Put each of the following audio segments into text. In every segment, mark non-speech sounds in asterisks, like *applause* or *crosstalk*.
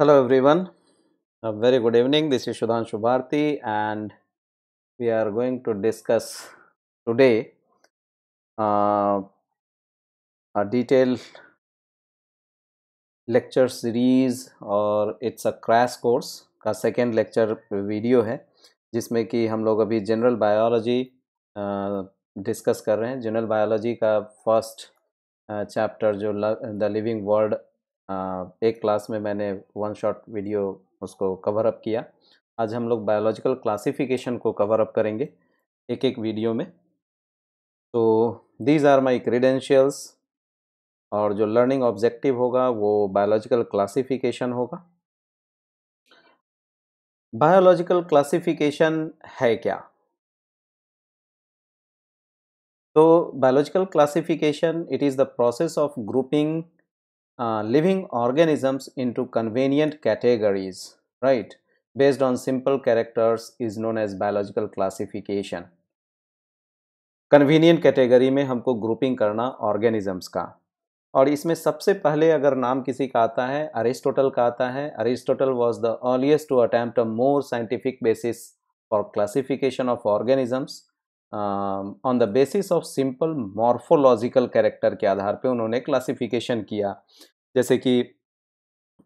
Hello everyone, a very good evening. This is Shudhan Shubharti and we are going to discuss today uh, a detailed lecture series or it's a crash course का second lecture video है जिसमें कि हम लोग अभी general biology uh, discuss कर रहे हैं general biology का first uh, chapter जो the living world एक क्लास में मैंने वन शॉट वीडियो उसको कवर अप किया आज हम लोग बायोलॉजिकल क्लासिफिकेशन को कवर अप करेंगे एक एक वीडियो में तो दीज आर माई क्रीडेंशियल्स और जो लर्निंग ऑब्जेक्टिव होगा वो बायोलॉजिकल क्लासिफिकेशन होगा बायोलॉजिकल क्लासिफिकेशन है क्या तो biological classification it is the process of grouping living uh, living organisms into convenient categories right based on simple characters is known as biological classification convenient category में हमको grouping करना organisms का और इसमें सबसे पहले अगर नाम किसी का आता है अरिस्टोटल का आता है Aristotle was the earliest to attempt more scientific basis for classification of organisms on the basis of simple morphological character के आधार पे उन्होंने क्लासिफिकेशन किया जैसे कि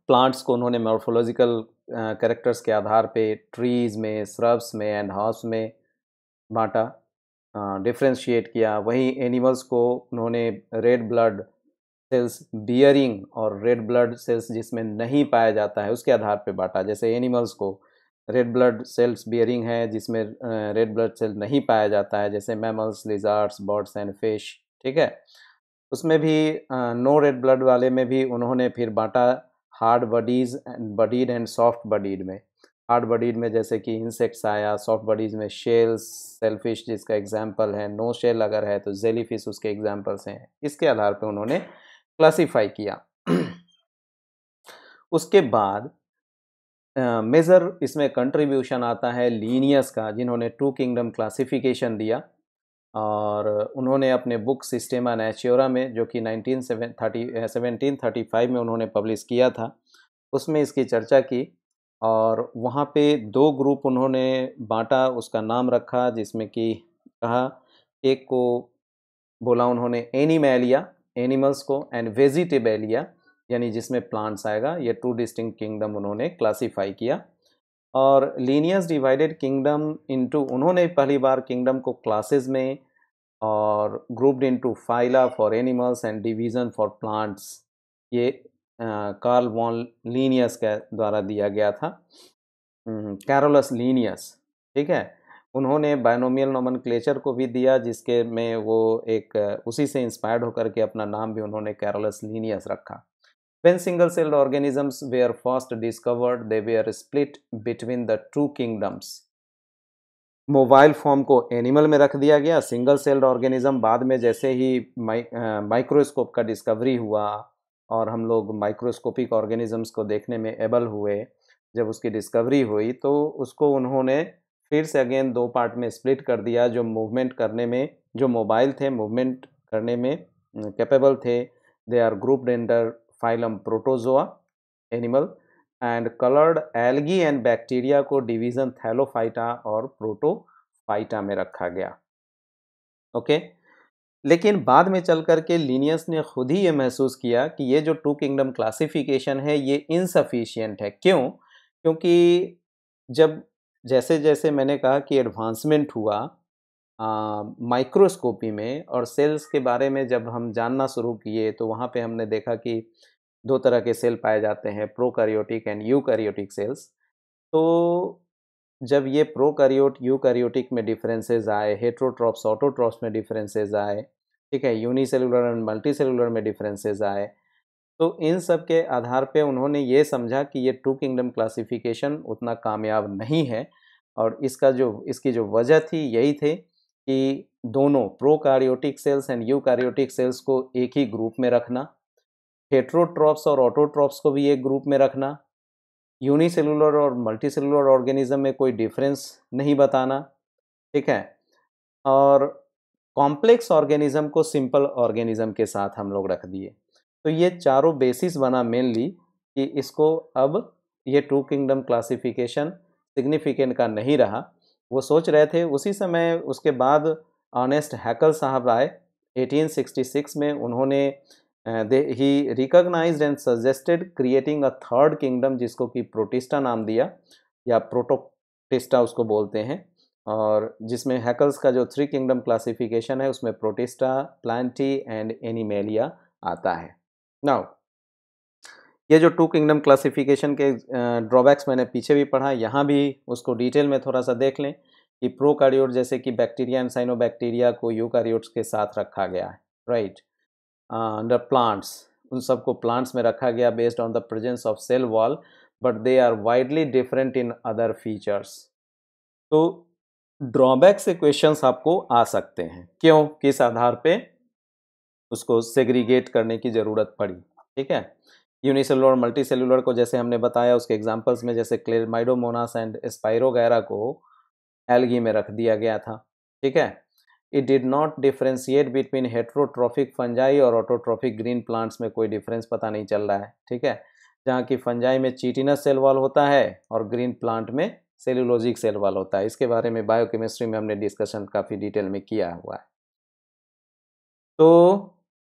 प्लांट्स को उन्होंने मॉर्फोलॉजिकल कैरेक्टर्स uh, के आधार पे ट्रीज में श्रब्स में एंड हाउस में बांटा डिफ्रेंशिएट uh, किया वहीं एनिमल्स को उन्होंने रेड ब्लड सेल्स बियरिंग और रेड ब्लड सेल्स जिसमें नहीं पाया जाता है उसके आधार पे बांटा जैसे एनिमल्स को रेड ब्लड सेल्स बियरिंग है जिसमें रेड ब्लड सेल नहीं पाया जाता है जैसे mammals lizard birds and fish ठीक है उसमें भी नो रेड ब्लड वाले में भी उन्होंने फिर बांटा hard bodies and bodied and soft bodied में हार्ड बडीड में जैसे कि इंसेक्ट्स आया सॉफ्ट बडीज में शेल्स सेलफिश जिसका एग्जाम्पल है नो शेल अगर है तो जेली फिश उसके एग्जाम्पल्स हैं इसके आधार पर उन्होंने क्लासीफाई किया *clears throat* उसके बाद मेज़र इसमें कंट्रीब्यूशन आता है लीनियस का जिन्होंने टू किंगडम क्लासिफिकेशन दिया और उन्होंने अपने बुक सिस्टेमा नेच्योरा में जो कि nineteen thirty seventeen thirty five में उन्होंने पब्लिश किया था उसमें इसकी चर्चा की और वहाँ पे दो ग्रुप उन्होंने बांटा उसका नाम रखा जिसमें कि कहा एक को बोला उन्होंने एनिमेलिया एनिमल्स को एंड वेजिटेबेलिया यानी जिसमें प्लांट्स आएगा ये टू डिस्टिंग किंगडम उन्होंने क्लासीफाई किया और लीनियस डिवाइडेड किंगडम इनटू उन्होंने पहली बार किंगडम को क्लासेस में और grouped into phyla for animals and division for plants ये कार्ल वॉन लीनियस के द्वारा दिया गया था कैरोलस हम्म, लीनियस ठीक है उन्होंने बायनोमियल नोमन को भी दिया जिसके में वो एक उसी से इंस्पायर्ड होकर के अपना नाम भी उन्होंने कैरोलस लीनियस रखा When single-celled organisms were first discovered, they were split between the two kingdoms. Mobile form को एनिमल में रख दिया गया सिंगल सेल्ड ऑर्गेनिज्म बाद में जैसे ही माइक्रोस्कोप uh, का डिस्कवरी हुआ और हम लोग माइक्रोस्कोपिक ऑर्गेनिजम्स को देखने में एबल हुए जब उसकी डिस्कवरी हुई तो उसको उन्होंने फिर से अगेन दो पार्ट में स्प्लिट कर दिया जो मूवमेंट करने में जो मोबाइल थे मूवमेंट करने में कैपेबल uh, थे they are grouped under phylum Protozoa animal and coloured algae and bacteria को डिवीजन थैलोफाइटा और प्रोटोफाइटा में रखा गया ओके okay? लेकिन बाद में चल कर के लीनियस ने खुद ही ये महसूस किया कि ये जो टू किंगडम क्लासिफिकेशन है ये इनसफिशियंट है क्यों क्योंकि जब जैसे जैसे मैंने कहा कि एडवांसमेंट हुआ माइक्रोस्कोपी में और सेल्स के बारे में जब हम जानना शुरू किए तो वहाँ पे हमने देखा कि दो तरह के सेल पाए जाते हैं प्रोकैरियोटिक एंड यूकैरियोटिक सेल्स तो जब ये प्रोकैरियोट यूकैरियोटिक में डिफरेंसेस आए हेट्रोट्रॉप्स ऑटोट्रॉप्स में डिफरेंसेस आए ठीक है यूनिसेलुलर एंड सेलुलर में डिफरेंसेज आए तो इन सब के आधार पे उन्होंने ये समझा कि ये टू किंगडम क्लासिफिकेशन उतना कामयाब नहीं है और इसका जो इसकी जो वजह थी यही थी कि दोनों prokaryotic cells and eukaryotic cells को एक ही ग्रुप में रखना हेट्रोट्रॉप्स और ऑटोट्रॉप्स को भी एक ग्रुप में रखना यूनिसेलुलर और मल्टीसेलुलर ऑर्गेनिज्म में कोई डिफरेंस नहीं बताना ठीक है और कॉम्प्लेक्स ऑर्गेनिज्म को सिंपल ऑर्गेनिज्म के साथ हम लोग रख दिए तो ये चारों बेसिस बना मेनली कि इसको अब ये टू किंगडम क्लासिफिकेशन सिग्निफिकेंट का नहीं रहा वो सोच रहे थे उसी समय उसके बाद ऑनेस्ट हैकल साहब आए 1866 में उन्होंने दे ही recognise and suggested creating a third kingdom जिसको कि प्रोटिस्टा नाम दिया या प्रोटोटिस्टा उसको बोलते हैं और जिसमें हैकल्स का जो थ्री किंगडम क्लासिफिकेशन है उसमें प्रोटिस्टा प्लांटी एंड एनिमेलिया आता है नाउ ये जो टू किंगडम क्लासिफिकेशन के ड्रॉबैक्स मैंने पीछे भी पढ़ा यहाँ भी उसको डिटेल में थोड़ा सा देख लें कि प्रोकार्योट जैसे कि बैक्टीरिया एंड साइनोबैक्टीरिया को यूकार्योट्स के साथ रखा गया है राइट right? अंडर प्लांट्स उन सबको प्लांट्स में रखा गया based on the presence of cell wall but they are widely different in other features तो ड्रॉबैक से क्वेश्चंस आपको आ सकते हैं क्यों किस आधार पे उसको सेग्रीगेट करने की ज़रूरत पड़ी ठीक है यूनिसेलुलर और मल्टी सेलुलर को जैसे हमने बताया उसके एग्जाम्पल्स में जैसे क्लेरमाइडोमोनास एंड स्पायरोगैरा को एल्गी में रख दिया गया था ठीक है it did not differentiate between heterotrophic fungi और ऑटोट्रॉफिक ग्रीन प्लांट्स में कोई डिफरेंस पता नहीं चल रहा है ठीक है जहाँ की फंजाई में चीटिनस सेल वॉल होता है और ग्रीन प्लांट में सेलुलोजिक सेल वॉल होता है इसके बारे में बायोकेमिस्ट्री में हमने डिस्कशन काफ़ी डिटेल में किया हुआ है तो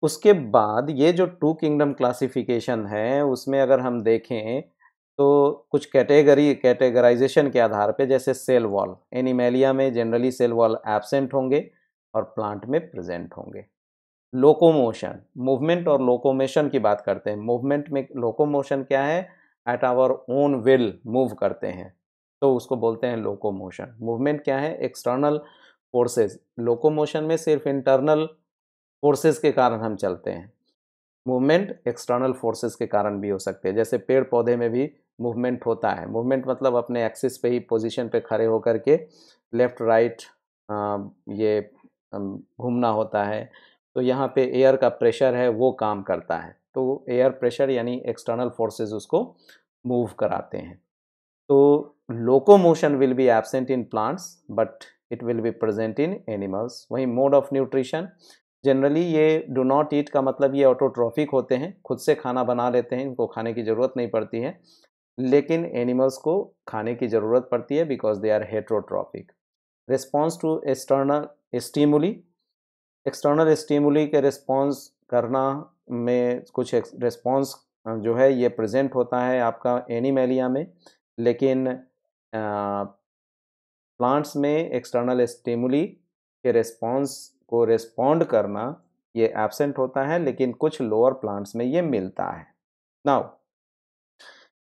उसके बाद ये जो टू किंगडम क्लासिफिकेशन है उसमें अगर हम देखें तो कुछ कैटेगरी कैटेगराइजेशन के आधार पे जैसे सेल वॉल एनिमेलिया में जनरली सेल वॉल एबसेंट होंगे और प्लांट में प्रेजेंट होंगे लोकोमोशन मूवमेंट और लोकोमोशन की बात करते हैं मूवमेंट में लोकोमोशन क्या है at our own will move करते हैं तो उसको बोलते हैं लोकोमोशन मूवमेंट क्या है एक्सटर्नल फोर्सेस लोकोमोशन में सिर्फ इंटरनल फोर्सेस के कारण हम चलते हैं मूवमेंट एक्सटर्नल फोर्सेस के कारण भी हो सकते हैं जैसे पेड़ पौधे में भी मूवमेंट होता है मूवमेंट मतलब अपने एक्सिस पे ही पोजीशन पे खड़े होकर के लेफ्ट राइट ये घूमना होता है तो यहाँ पे एयर का प्रेशर है वो काम करता है तो एयर प्रेशर यानी एक्सटर्नल फोर्सेस उसको मूव कराते हैं तो locomotion will be absent in plants but it will be present in animals वहीं मोड ऑफ न्यूट्रिशन जनरली ये डो नॉट ईट का मतलब ये ऑटोट्रॉफिक होते हैं खुद से खाना बना लेते हैं इनको खाने की ज़रूरत नहीं पड़ती है लेकिन एनिमल्स को खाने की ज़रूरत पड़ती है because they are heterotrophic response to external stimuli external stimuli के रिस्पॉन्स करना में कुछ रिस्पॉन्स जो है ये प्रेजेंट होता है आपका एनिमेलिया में लेकिन प्लांट्स में एक्सटर्नल स्टीमुली के रिस्पॉन्स को रिस्पॉन्ड करना ये एबसेंट होता है लेकिन कुछ लोअर प्लांट्स में ये मिलता है नाउ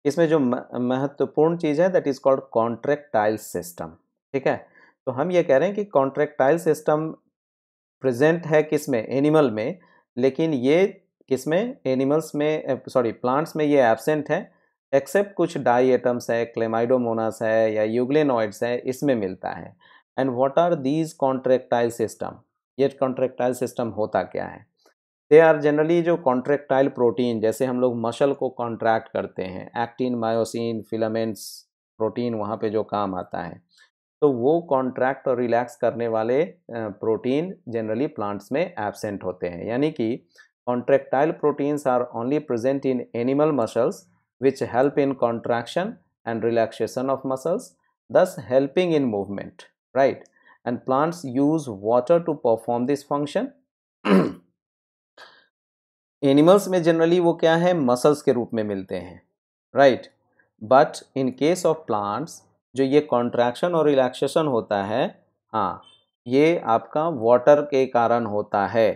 इसमें जो महत्वपूर्ण चीज़ है that is called contractile system ठीक है तो हम ये कह रहे हैं कि कॉन्ट्रेक्टाइल सिस्टम प्रेजेंट है किस में एनिमल में लेकिन ये किस में एनिमल्स में सॉरी प्लांट्स में ये एबसेंट है एक्सेप्ट कुछ डाई एटम्स है क्लेमाइडोमोनास है या यूग्लेनॉइड्स है इसमें मिलता है and what are these contractile system ये कॉन्ट्रेक्टाइल सिस्टम होता क्या है दे आर जनरली जो कॉन्ट्रेक्टाइल प्रोटीन जैसे हम लोग मसल को कॉन्ट्रैक्ट करते हैं एक्टिन मायोसिन फिलामेंट्स प्रोटीन वहाँ पे जो काम आता है तो वो कॉन्ट्रैक्ट और रिलैक्स करने वाले प्रोटीन जनरली प्लांट्स में एबसेंट होते हैं यानी कि contractile proteins are only present in animal muscles which help in contraction and relaxation of muscles thus helping in movement right and plants use water to perform this function animals में generally वो क्या है muscles के रूप में मिलते हैं right but in case of plants जो ये कॉन्ट्रैक्शन और रिलैक्सेशन होता है हाँ ये आपका वाटर के कारण होता है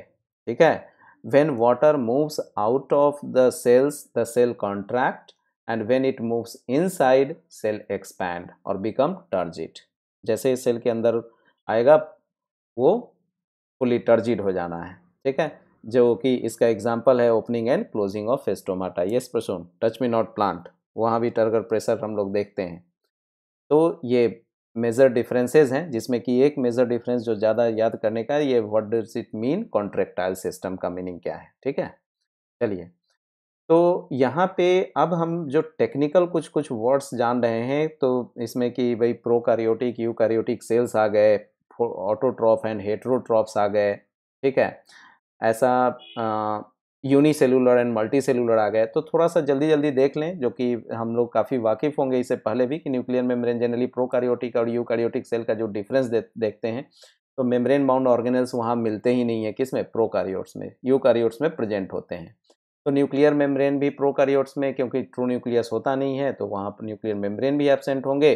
ठीक है water moves out of the cells the cell contract and when it moves inside cell expand और बिकम टर्जिट जैसे सेल के अंदर आएगा वो फुली टर्जिड हो जाना है ठीक है जो कि इसका एग्जाम्पल है opening and closing of stomata ये Prasun touch me not plant वहाँ भी टर्गर प्रेशर हम लोग देखते हैं तो ये मेजर डिफरेंसेस हैं जिसमें कि एक मेजर डिफरेंस जो ज़्यादा याद करने का है ये what does it mean contractile system का मीनिंग क्या है ठीक है चलिए तो यहाँ पे अब हम जो टेक्निकल कुछ कुछ वर्ड्स जान रहे हैं तो इसमें कि भाई prokaryotic eukaryotic cells आ गए ऑटोट्रॉफ एंड हेट्रोट्रॉप्स आ गए ठीक है ऐसा यूनिसेलुलर एंड मल्टी सेलुलर आ गए तो थोड़ा सा जल्दी जल्दी देख लें जो कि हम लोग काफ़ी वाकिफ़ होंगे इससे पहले भी कि न्यूक्लियर मेम्ब्रेन जनरली प्रोकारियोटिक और यूकारियोटिक सेल का जो डिफरेंस दे, देखते हैं तो मेम्ब्रेन बाउंड ऑर्गेनल्स वहाँ मिलते ही नहीं है किस में प्रोकारियोट्स में यूकारियोट्स में प्रेजेंट होते हैं तो न्यूक्लियर मेम्ब्रेन भी प्रोकारियोट्स में क्योंकि ट्रू न्यूक्लियस होता नहीं है तो वहाँ पर न्यूक्लियर मेम्ब्रेन भी एबसेंट होंगे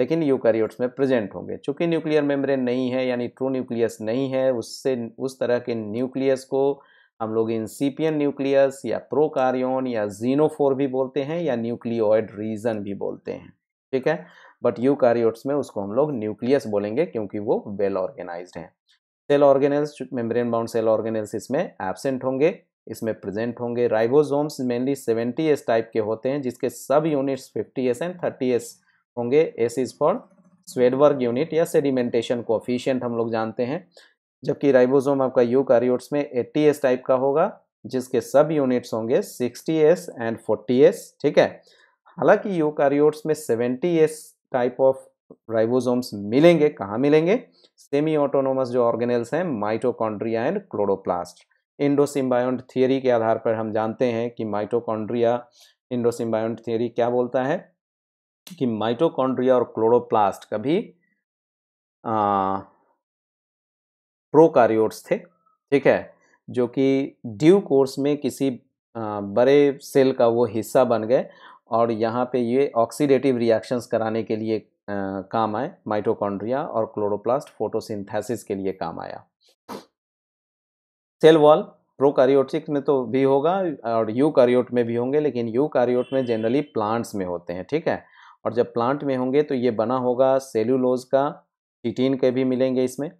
लेकिन यूकारियोट्स में प्रेजेंट होंगे चूँकि न्यूक्लियर मेम्ब्रेन नहीं है यानी ट्रू न्यूक्लियस नहीं है उससे उस तरह के न्यूक्लियस को हम लोग इन सीपियन न्यूक्लियस या प्रोकारियोन या जीनोफोर भी बोलते हैं या न्यूक्लियोइड रीजन भी बोलते हैं ठीक है बट कार्योट्स में उसको हम लोग न्यूक्लियस बोलेंगे क्योंकि वो वेल ऑर्गेनाइज हैं cell organelles membrane bound cell organelles इसमें एबसेंट होंगे इसमें प्रेजेंट होंगे ribosomes mainly seventy S type के होते हैं जिसके subunits fifty S and thirty S होंगे S is for Svedberg unit या सेडिमेंटेशन कोफिशियंट हम लोग जानते हैं जबकि राइबोसोम आपका यूकारियोट्स में 80s टाइप का होगा जिसके सब यूनिट्स होंगे 60s एंड 40s ठीक है हालांकि यूकारियोट्स में 70s टाइप ऑफ राइबोसोम्स मिलेंगे कहाँ मिलेंगे सेमी ऑटोनोमस जो ऑर्गेनल्स हैं mitochondria and chloroplast endosymbiont theory के आधार पर हम जानते हैं कि माइटोकॉन्ड्रिया इंडोसिम्बायोन्ट थियरी क्या बोलता है कि माइटोकॉन्ड्रिया और क्लोरोप्लास्ट कभी प्रोकारियोट्स थे ठीक है जो कि ड्यू कोर्स में किसी बड़े सेल का वो हिस्सा बन गए और यहाँ पे ये ऑक्सीडेटिव रिएक्शंस कराने के लिए काम आए माइटोकॉन्ड्रिया और क्लोरोप्लास्ट फोटोसिंथेसिस के लिए काम आया सेल वॉल प्रोकारियोटिक में तो भी होगा और यू कारियोट में भी होंगे लेकिन यू कारियोट में जनरली प्लांट्स में होते हैं ठीक है और जब प्लांट में होंगे तो ये बना होगा सेल्यूलोज का टीटीन के भी मिलेंगे इसमें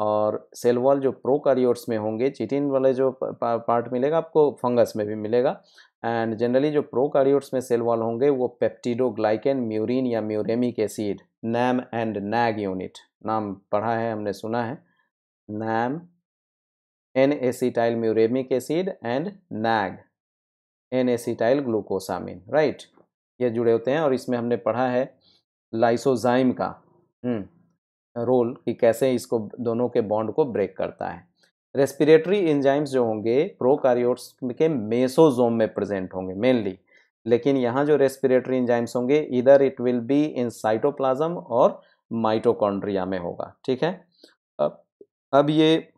और सेल वॉल जो कारियोर्स में होंगे चिटिन वाले जो पार्ट मिलेगा आपको फंगस में भी मिलेगा एंड जनरली जो प्रो कारियोर्स में सेल वॉल होंगे वो ग्लाइकेन म्यूरिन या muramic acid NAM and NAG unit नाम पढ़ा है हमने सुना है NAM N acetyl muramic acid and NAG N acetyl glucosamine right ये जुड़े होते हैं और इसमें हमने पढ़ा है लाइसोजाइम का हम्म। रोल कि कैसे इसको दोनों के बॉन्ड को ब्रेक करता है रेस्पिरेटरी इंजाइम्स जो होंगे प्रोकारियोट्स के मेसोजोम में प्रेजेंट होंगे मेनली लेकिन यहाँ जो रेस्पिरेटरी इंजाइम्स होंगे इधर it will be in cytoplasm और माइटोकॉन्ड्रिया में होगा ठीक है अब अब ये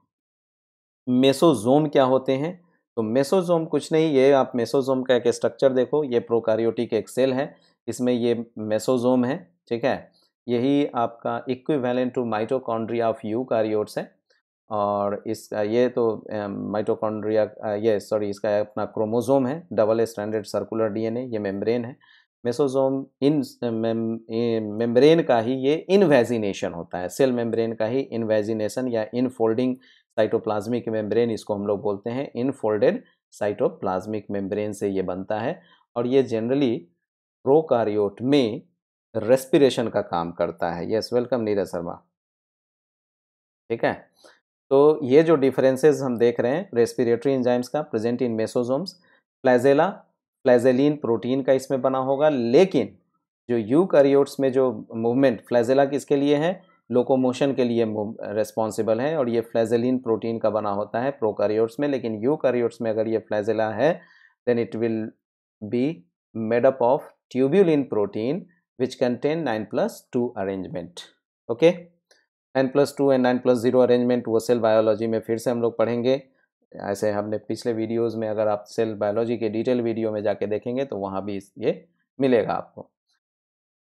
मेसोजोम क्या होते हैं तो मेसोजोम कुछ नहीं ये आप मेसोजोम का एक स्ट्रक्चर देखो ये प्रोकारियोटिक एक सेल है इसमें ये मेसोजोम है ठीक है यही आपका equivalent to mitochondria of eukaryotes है और इसका ये तो माइटोकॉन्ड्रिया ये सॉरी इसका अपना क्रोमोजोम है डबल स्टैंडर्ड सर्कुलर डीएनए ये मेम्ब्रेन है मेसोजोम इन मेम्ब्रेन का ही ये इनवेजिनेशन होता है सेल मेम्ब्रेन का ही इनवेजिनेशन या इनफोल्डिंग साइटोप्लाज्मिक मेम्ब्रेन इसको हम लोग बोलते हैं इनफोल्डेड साइटोप्लाज्मिक मेम्ब्रेन से ये बनता है और ये जनरली प्रोकारियोट में रेस्पिरेशन का काम करता है यस वेलकम नीरज शर्मा ठीक है तो ये जो डिफरेंसेस हम देख रहे हैं रेस्पिरेटरी एंजाइम्स का present in mesosomes flagella flagellin protein का इसमें बना होगा लेकिन जो यूकैरियोट्स में जो मूवमेंट फ्लैजेला किसके लिए है लोकोमोशन के लिए रेस्पॉन्सिबल है और ये फ्लैजेलिन प्रोटीन का बना होता है प्रोकैरियोट्स में लेकिन यूकैरियोट्स में अगर ये फ्लैजेला है then it will be made up of tubulin protein which contain 9 plus 2 arrangement okay 9 plus 2 and 9 plus 0 arrangement वो सेल बायोलॉजी में फिर से हम लोग पढ़ेंगे ऐसे हमने पिछले वीडियोस में अगर आप सेल बायोलॉजी के डिटेल वीडियो में जाके देखेंगे तो वहाँ भी ये मिलेगा आपको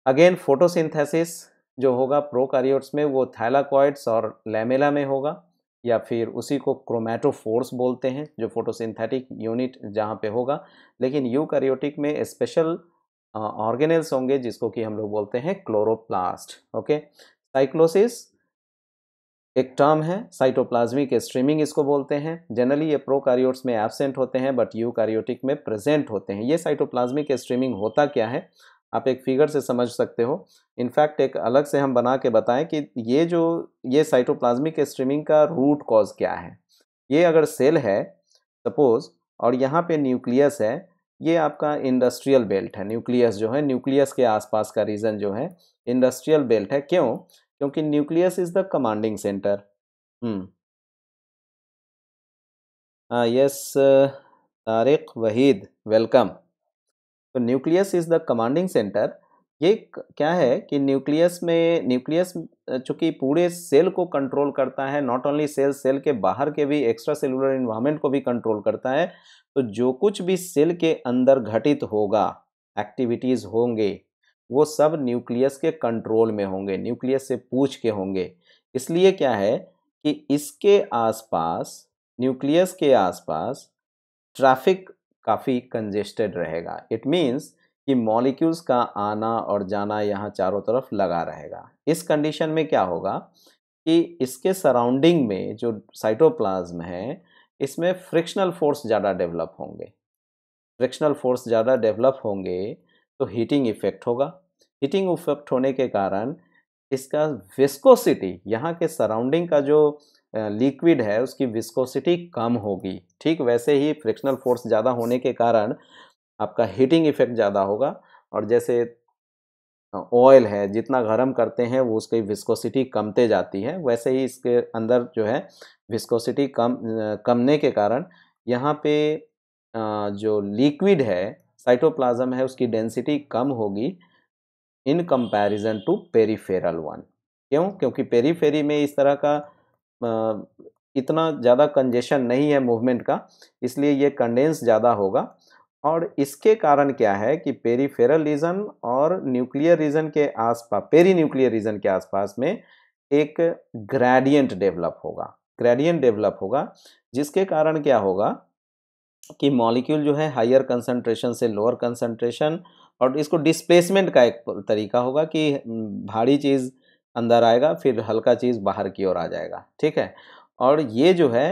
अगेन फोटोसिंथेसिस जो होगा प्रोकैरियोट्स में वो थैलाकॉइड्स और लैमेला में होगा या फिर उसी को क्रोमेटोफोर्स बोलते हैं जो फोटोसिंथेटिक यूनिट जहाँ पे होगा लेकिन यूकैरियोटिक में स्पेशल ऑर्गेनेल्स होंगे जिसको कि हम लोग बोलते हैं क्लोरोप्लास्ट ओके साइक्लोसिस एक टर्म है साइटोप्लाज्मिक स्ट्रीमिंग इसको बोलते हैं जनरली ये प्रोकैरियोट्स में एबसेंट होते हैं बट यूकैरियोटिक में प्रेजेंट होते हैं ये साइटोप्लाज्मिक स्ट्रीमिंग होता क्या है आप एक फिगर से समझ सकते हो इनफैक्ट एक अलग से हम बना के बताएं कि ये जो ये साइटोप्लाज्मिक स्ट्रीमिंग का रूट कॉज क्या है ये अगर सेल है सपोज और यहाँ पे न्यूक्लियस है ये आपका इंडस्ट्रियल बेल्ट है न्यूक्लियस जो है न्यूक्लियस के आसपास का रीजन जो है इंडस्ट्रियल बेल्ट है क्यों क्योंकि nucleus is the commanding centre hmm yes Tariq Waheed welcome तो nucleus is the commanding centre ये क्या है कि न्यूक्लियस में न्यूक्लियस चूंकि पूरे सेल को कंट्रोल करता है नॉट ओनली सेल सेल के बाहर के भी एक्स्ट्रा सेलुलर इन्वायरमेंट को भी कंट्रोल करता है तो जो कुछ भी सेल के अंदर घटित होगा एक्टिविटीज़ होंगे वो सब न्यूक्लियस के कंट्रोल में होंगे न्यूक्लियस से पूछ के होंगे इसलिए क्या है कि इसके आसपास न्यूक्लियस के आसपास ट्रैफिक काफ़ी कंजेस्टेड रहेगा इट मीन्स कि मॉलिक्यूल्स का आना और जाना यहाँ चारों तरफ लगा रहेगा इस कंडीशन में क्या होगा कि इसके सराउंडिंग में जो साइटोप्लाज्म है इसमें फ्रिक्शनल फोर्स ज़्यादा डेवलप होंगे फ्रिक्शनल फोर्स ज़्यादा डेवलप होंगे तो हीटिंग इफेक्ट होगा हीटिंग इफेक्ट होने के कारण इसका विस्कोसिटी यहाँ के सराउंडिंग का जो लिक्विड है उसकी विस्कोसिटी कम होगी ठीक वैसे ही फ्रिक्शनल फोर्स ज़्यादा होने के कारण आपका हीटिंग इफेक्ट ज़्यादा होगा और जैसे ऑयल है जितना गर्म करते हैं वो उसकी विस्कोसिटी कमते जाती है वैसे ही इसके अंदर जो है विस्कोसिटी कम कमने के कारण यहाँ पे जो लिक्विड है साइटोप्लाज्म है उसकी डेंसिटी कम होगी in comparison to peripheral one क्यों क्योंकि पेरीफेरी में इस तरह का इतना ज़्यादा कंजेशन नहीं है मूवमेंट का इसलिए ये कंडेंस ज़्यादा होगा और इसके कारण क्या है कि पेरीफेरल रीजन और न्यूक्लियर रीजन के आसपास पेरी न्यूक्लियर रीजन के आसपास में एक ग्रेडियंट डेवलप होगा ग्रेडियंट डेवलप होगा जिसके कारण क्या होगा कि मॉलिक्यूल जो है हायर कंसंट्रेशन से लोअर कंसंट्रेशन और इसको डिस्प्लेसमेंट का एक तरीका होगा कि भारी चीज़ अंदर आएगा फिर हल्का चीज़ बाहर की ओर आ जाएगा ठीक है और ये जो है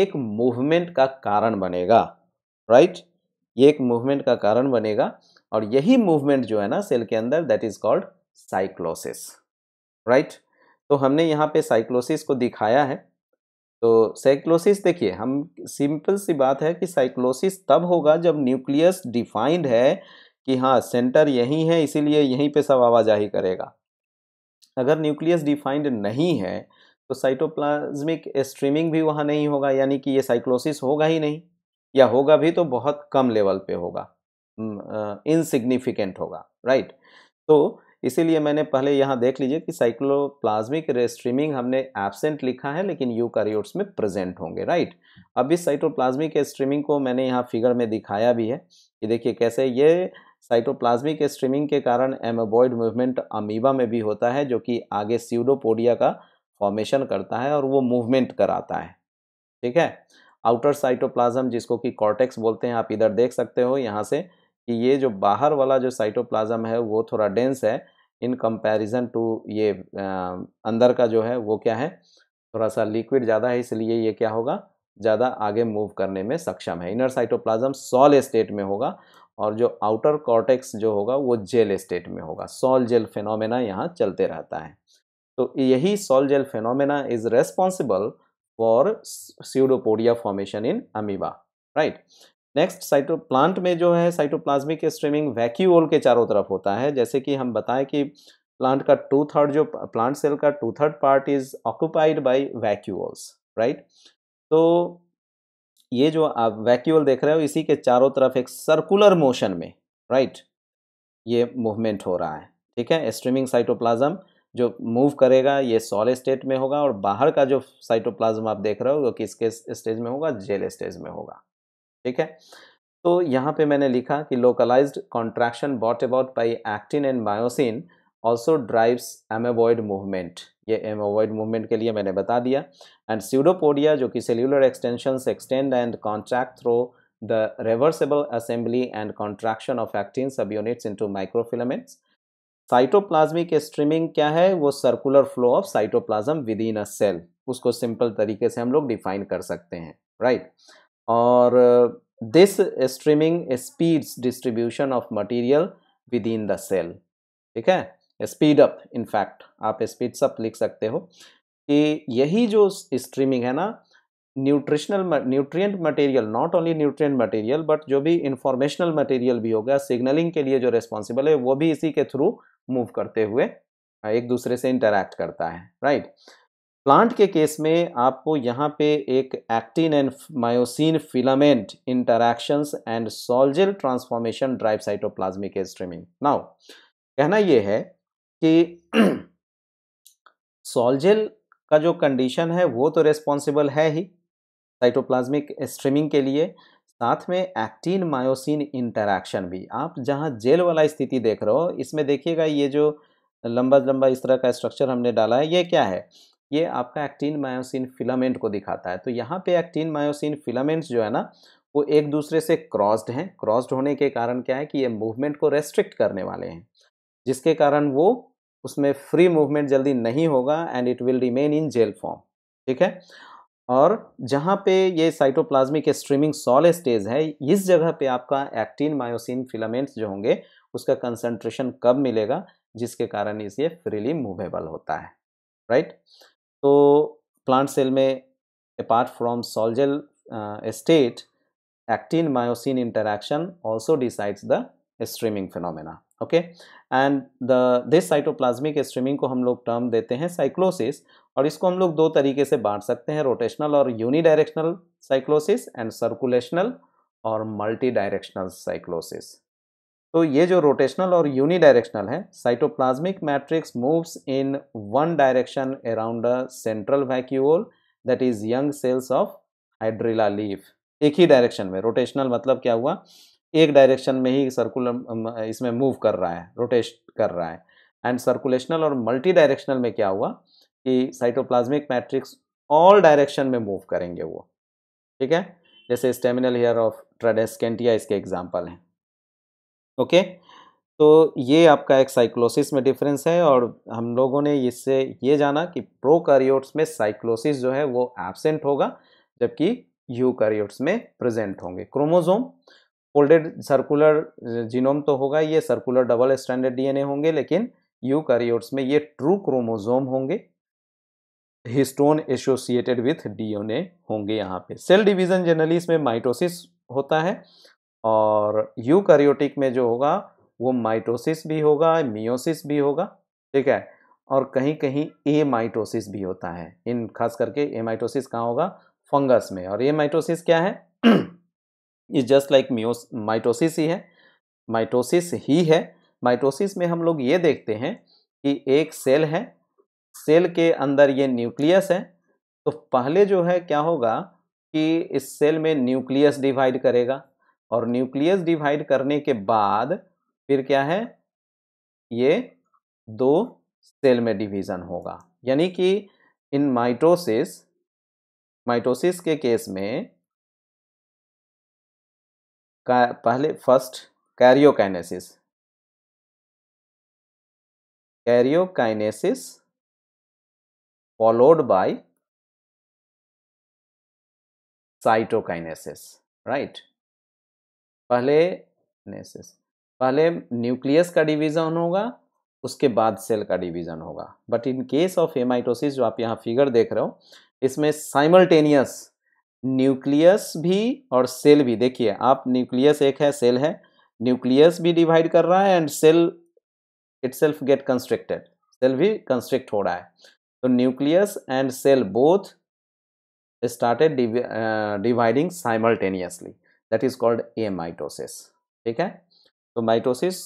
एक मूवमेंट का कारण बनेगा राइट ये एक मूवमेंट का कारण बनेगा और यही मूवमेंट जो है ना सेल के अंदर that is called cyclosis right तो हमने यहाँ पे साइक्लोसिस को दिखाया है तो साइक्लोसिस देखिए हम सिंपल सी बात है कि साइक्लोसिस तब होगा जब न्यूक्लियस डिफाइंड है कि हाँ सेंटर यहीं है इसीलिए यहीं पे सब आवाजाही करेगा अगर न्यूक्लियस डिफाइंड नहीं है तो साइटोप्लाज्मिक स्ट्रीमिंग भी वहाँ नहीं होगा यानी कि ये साइक्लोसिस होगा ही नहीं या होगा भी तो बहुत कम लेवल पे होगा इनसिग्निफिकेंट होगा राइट तो इसीलिए मैंने पहले यहाँ देख लीजिए कि साइक्लोप्लाज्मिक रेस्ट्रीमिंग हमने एबसेंट लिखा है लेकिन यू कैरियोट्स में प्रेजेंट होंगे राइट अब इस साइटोप्लाज्मिक स्ट्रीमिंग को मैंने यहाँ फिगर में दिखाया भी है कि देखिए कैसे ये साइटोप्लाज्मिक स्ट्रीमिंग के कारण एमोबॉइड मूवमेंट अमीबा में भी होता है जो कि आगे सीडोपोडिया का फॉर्मेशन करता है और वो मूवमेंट कराता है ठीक है आउटर साइटोप्लाज्म जिसको कि कॉर्टेक्स बोलते हैं आप इधर देख सकते हो यहाँ से कि ये जो बाहर वाला जो साइटोप्लाज्म है वो थोड़ा डेंस है इन कंपैरिजन टू ये आ, अंदर का जो है वो क्या है थोड़ा सा लिक्विड ज़्यादा है इसलिए ये क्या होगा ज़्यादा आगे मूव करने में सक्षम है इनर साइटोप्लाज्म सॉल स्टेट में होगा और जो आउटर कॉर्टेक्स जो होगा वो जेल स्टेट में होगा सॉल जेल फेनोमेना यहाँ चलते रहता है तो यही sol gel phenomena is responsible for pseudopodia formation in amoeba right next cytoplasm में जो है साइटोप्लाज्मिक स्ट्रीमिंग वैक्यूओल के चारों तरफ होता है जैसे कि हम बताएं कि प्लांट का टू थर्ड जो प्लांट सेल का two third part is occupied by vacuoles right तो ये जो आप वैक्यूल देख रहे हो इसी के चारों तरफ एक सर्कुलर मोशन में राइट ये मूवमेंट हो रहा है ठीक है स्ट्रीमिंग साइटोप्लाज्म जो मूव करेगा ये सॉल स्टेट में होगा और बाहर का जो साइटोप्लाज्म आप देख रहे हो वो किसके स्टेज में होगा जेल स्टेज में होगा ठीक है तो यहाँ पे मैंने लिखा कि localised contraction brought about by actin and myosin also drives amoeboid movement ये एमोवॉइड मूवमेंट के लिए मैंने बता दिया एंड सीडोपोडिया जो कि cellular extension extend and contract through the reversible assembly and contraction of actin subunits to microfilaments cytoplasmic streaming क्या है वो circular flow of cytoplasm within a cell उसको सिंपल तरीके से हम लोग डिफाइन कर सकते हैं राइट right? और this streaming speeds distribution of material within the cell ठीक है स्पीड अप इनफैक्ट आप स्पीड्स अप लिख सकते हो कि यही जो स्ट्रीमिंग है ना nutritional nutrient material not only nutrient material but जो भी इंफॉर्मेशनल मटेरियल भी होगा सिग्नलिंग के लिए जो रिस्पॉन्सिबल है वो भी इसी के थ्रू मूव करते हुए हाँ, एक दूसरे से इंटरैक्ट करता है राइट right? प्लांट के केस में आपको यहाँ पे एक actin and myosin filament interactions and sol gel transformation drive cytoplasmic streaming now कहना ये है कि सोल्जल *clears throat* का जो कंडीशन है वो तो रेस्पॉन्सिबल है ही साइटोप्लाज्मिक स्ट्रीमिंग के लिए साथ में एक्टिन मायोसिन इंटरैक्शन भी आप जहाँ जेल वाला स्थिति देख रहे हो इसमें देखिएगा ये जो लंबा लंबा इस तरह का स्ट्रक्चर हमने डाला है ये क्या है ये आपका एक्टिन मायोसिन फिलामेंट को दिखाता है तो यहाँ पे एक्टिन मायोसिन फिलामेंट्स जो है ना वो एक दूसरे से क्रॉस्ड हैं क्रॉस्ड होने के कारण क्या है कि ये मूवमेंट को रेस्ट्रिक्ट करने वाले हैं जिसके कारण वो उसमें फ्री मूवमेंट जल्दी नहीं होगा and it will remain in gel form ठीक है और जहाँ पे ये साइटोप्लाज्मिक स्ट्रीमिंग सॉल स्टेज है इस जगह पे आपका एक्टिन मायोसिन फिलामेंट्स जो होंगे उसका कंसंट्रेशन कब मिलेगा जिसके कारण इसे फ्रीली मूवेबल होता है राइट तो प्लांट सेल में apart from sol gel state actin myosin interaction also decides the streaming phenomena okay and the this cytoplasmic streaming को हम लोग टर्म देते हैं साइक्लोसिस और इसको हम लोग दो तरीके से बांट सकते हैं रोटेशनल और यूनिडायरेक्शनल साइक्लोसिस एंड सर्कुलेशनल और मल्टी डायरेक्शनल साइक्लोसिस तो ये जो रोटेशनल और यूनिडायरेक्शनल है cytoplasmic matrix moves in one direction around a central vacuole that is young cells of hydrilla leaf एक ही डायरेक्शन में रोटेशनल मतलब क्या हुआ एक डायरेक्शन में ही सर्कुलर इसमें मूव कर रहा है रोटेट कर रहा है एंड सर्कुलेशनल और मल्टी डायरेक्शनल में क्या हुआ कि साइटोप्लाज्मिक मैट्रिक्स ऑल डायरेक्शन में मूव करेंगे वो ठीक है जैसे स्टेमिनल हेयर ऑफ ट्रेडेस्केंटिया इसके एग्जाम्पल हैं ओके तो ये आपका एक साइक्लोसिस में डिफरेंस है और हम लोगों ने इससे ये जाना कि प्रोकैरियोट्स में साइक्लोसिस जो है वो एबसेंट होगा जबकि यू में प्रेजेंट होंगे क्रोमोजोम फोल्डेड सर्कुलर जीनोम तो होगा ये सर्कुलर डबल स्टैंडर्ड डीएनए होंगे लेकिन यू कैरियोट्स में ये ट्रू क्रोमोजोम होंगे हिस्टोन एसोसिएटेड विथ डीएनए होंगे यहाँ पे सेल डिवीजन जनरली इसमें माइटोसिस होता है और यूकैरियोटिक में जो होगा वो माइटोसिस भी होगा मियोसिस भी होगा ठीक है और कहीं कहीं ए माइटोसिस भी होता है इन खास करके ए माइटोसिस कहाँ होगा फंगस में और ए माइटोसिस क्या है *clears throat* is just like mitosis mitosis ही है माइटोसिस ही है माइटोसिस में हम लोग ये देखते हैं कि एक सेल है सेल के अंदर ये न्यूक्लियस है तो पहले जो है क्या होगा कि इस सेल में न्यूक्लियस डिवाइड करेगा और न्यूक्लियस डिवाइड करने के बाद फिर क्या है ये दो सेल में डिवीज़न होगा यानी कि इन माइटोसिस माइटोसिस के केस में पहले first karyokinesis karyokinesis followed by cytokinesis right पहले नेसिस पहले न्यूक्लियस का डिवीज़न होगा उसके बाद सेल का डिवीज़न होगा but in case of amitosis जो आप यहाँ फिगर देख रहे हो इसमें साइमल्टेनियस न्यूक्लियस भी और सेल भी देखिए आप न्यूक्लियस एक है सेल है न्यूक्लियस भी डिवाइड कर रहा है and cell self get constricted cell भी कंस्ट्रक्ट हो रहा है तो nucleus and cell both started dividing simultaneously that is called amitosis ठीक है तो माइटोसिस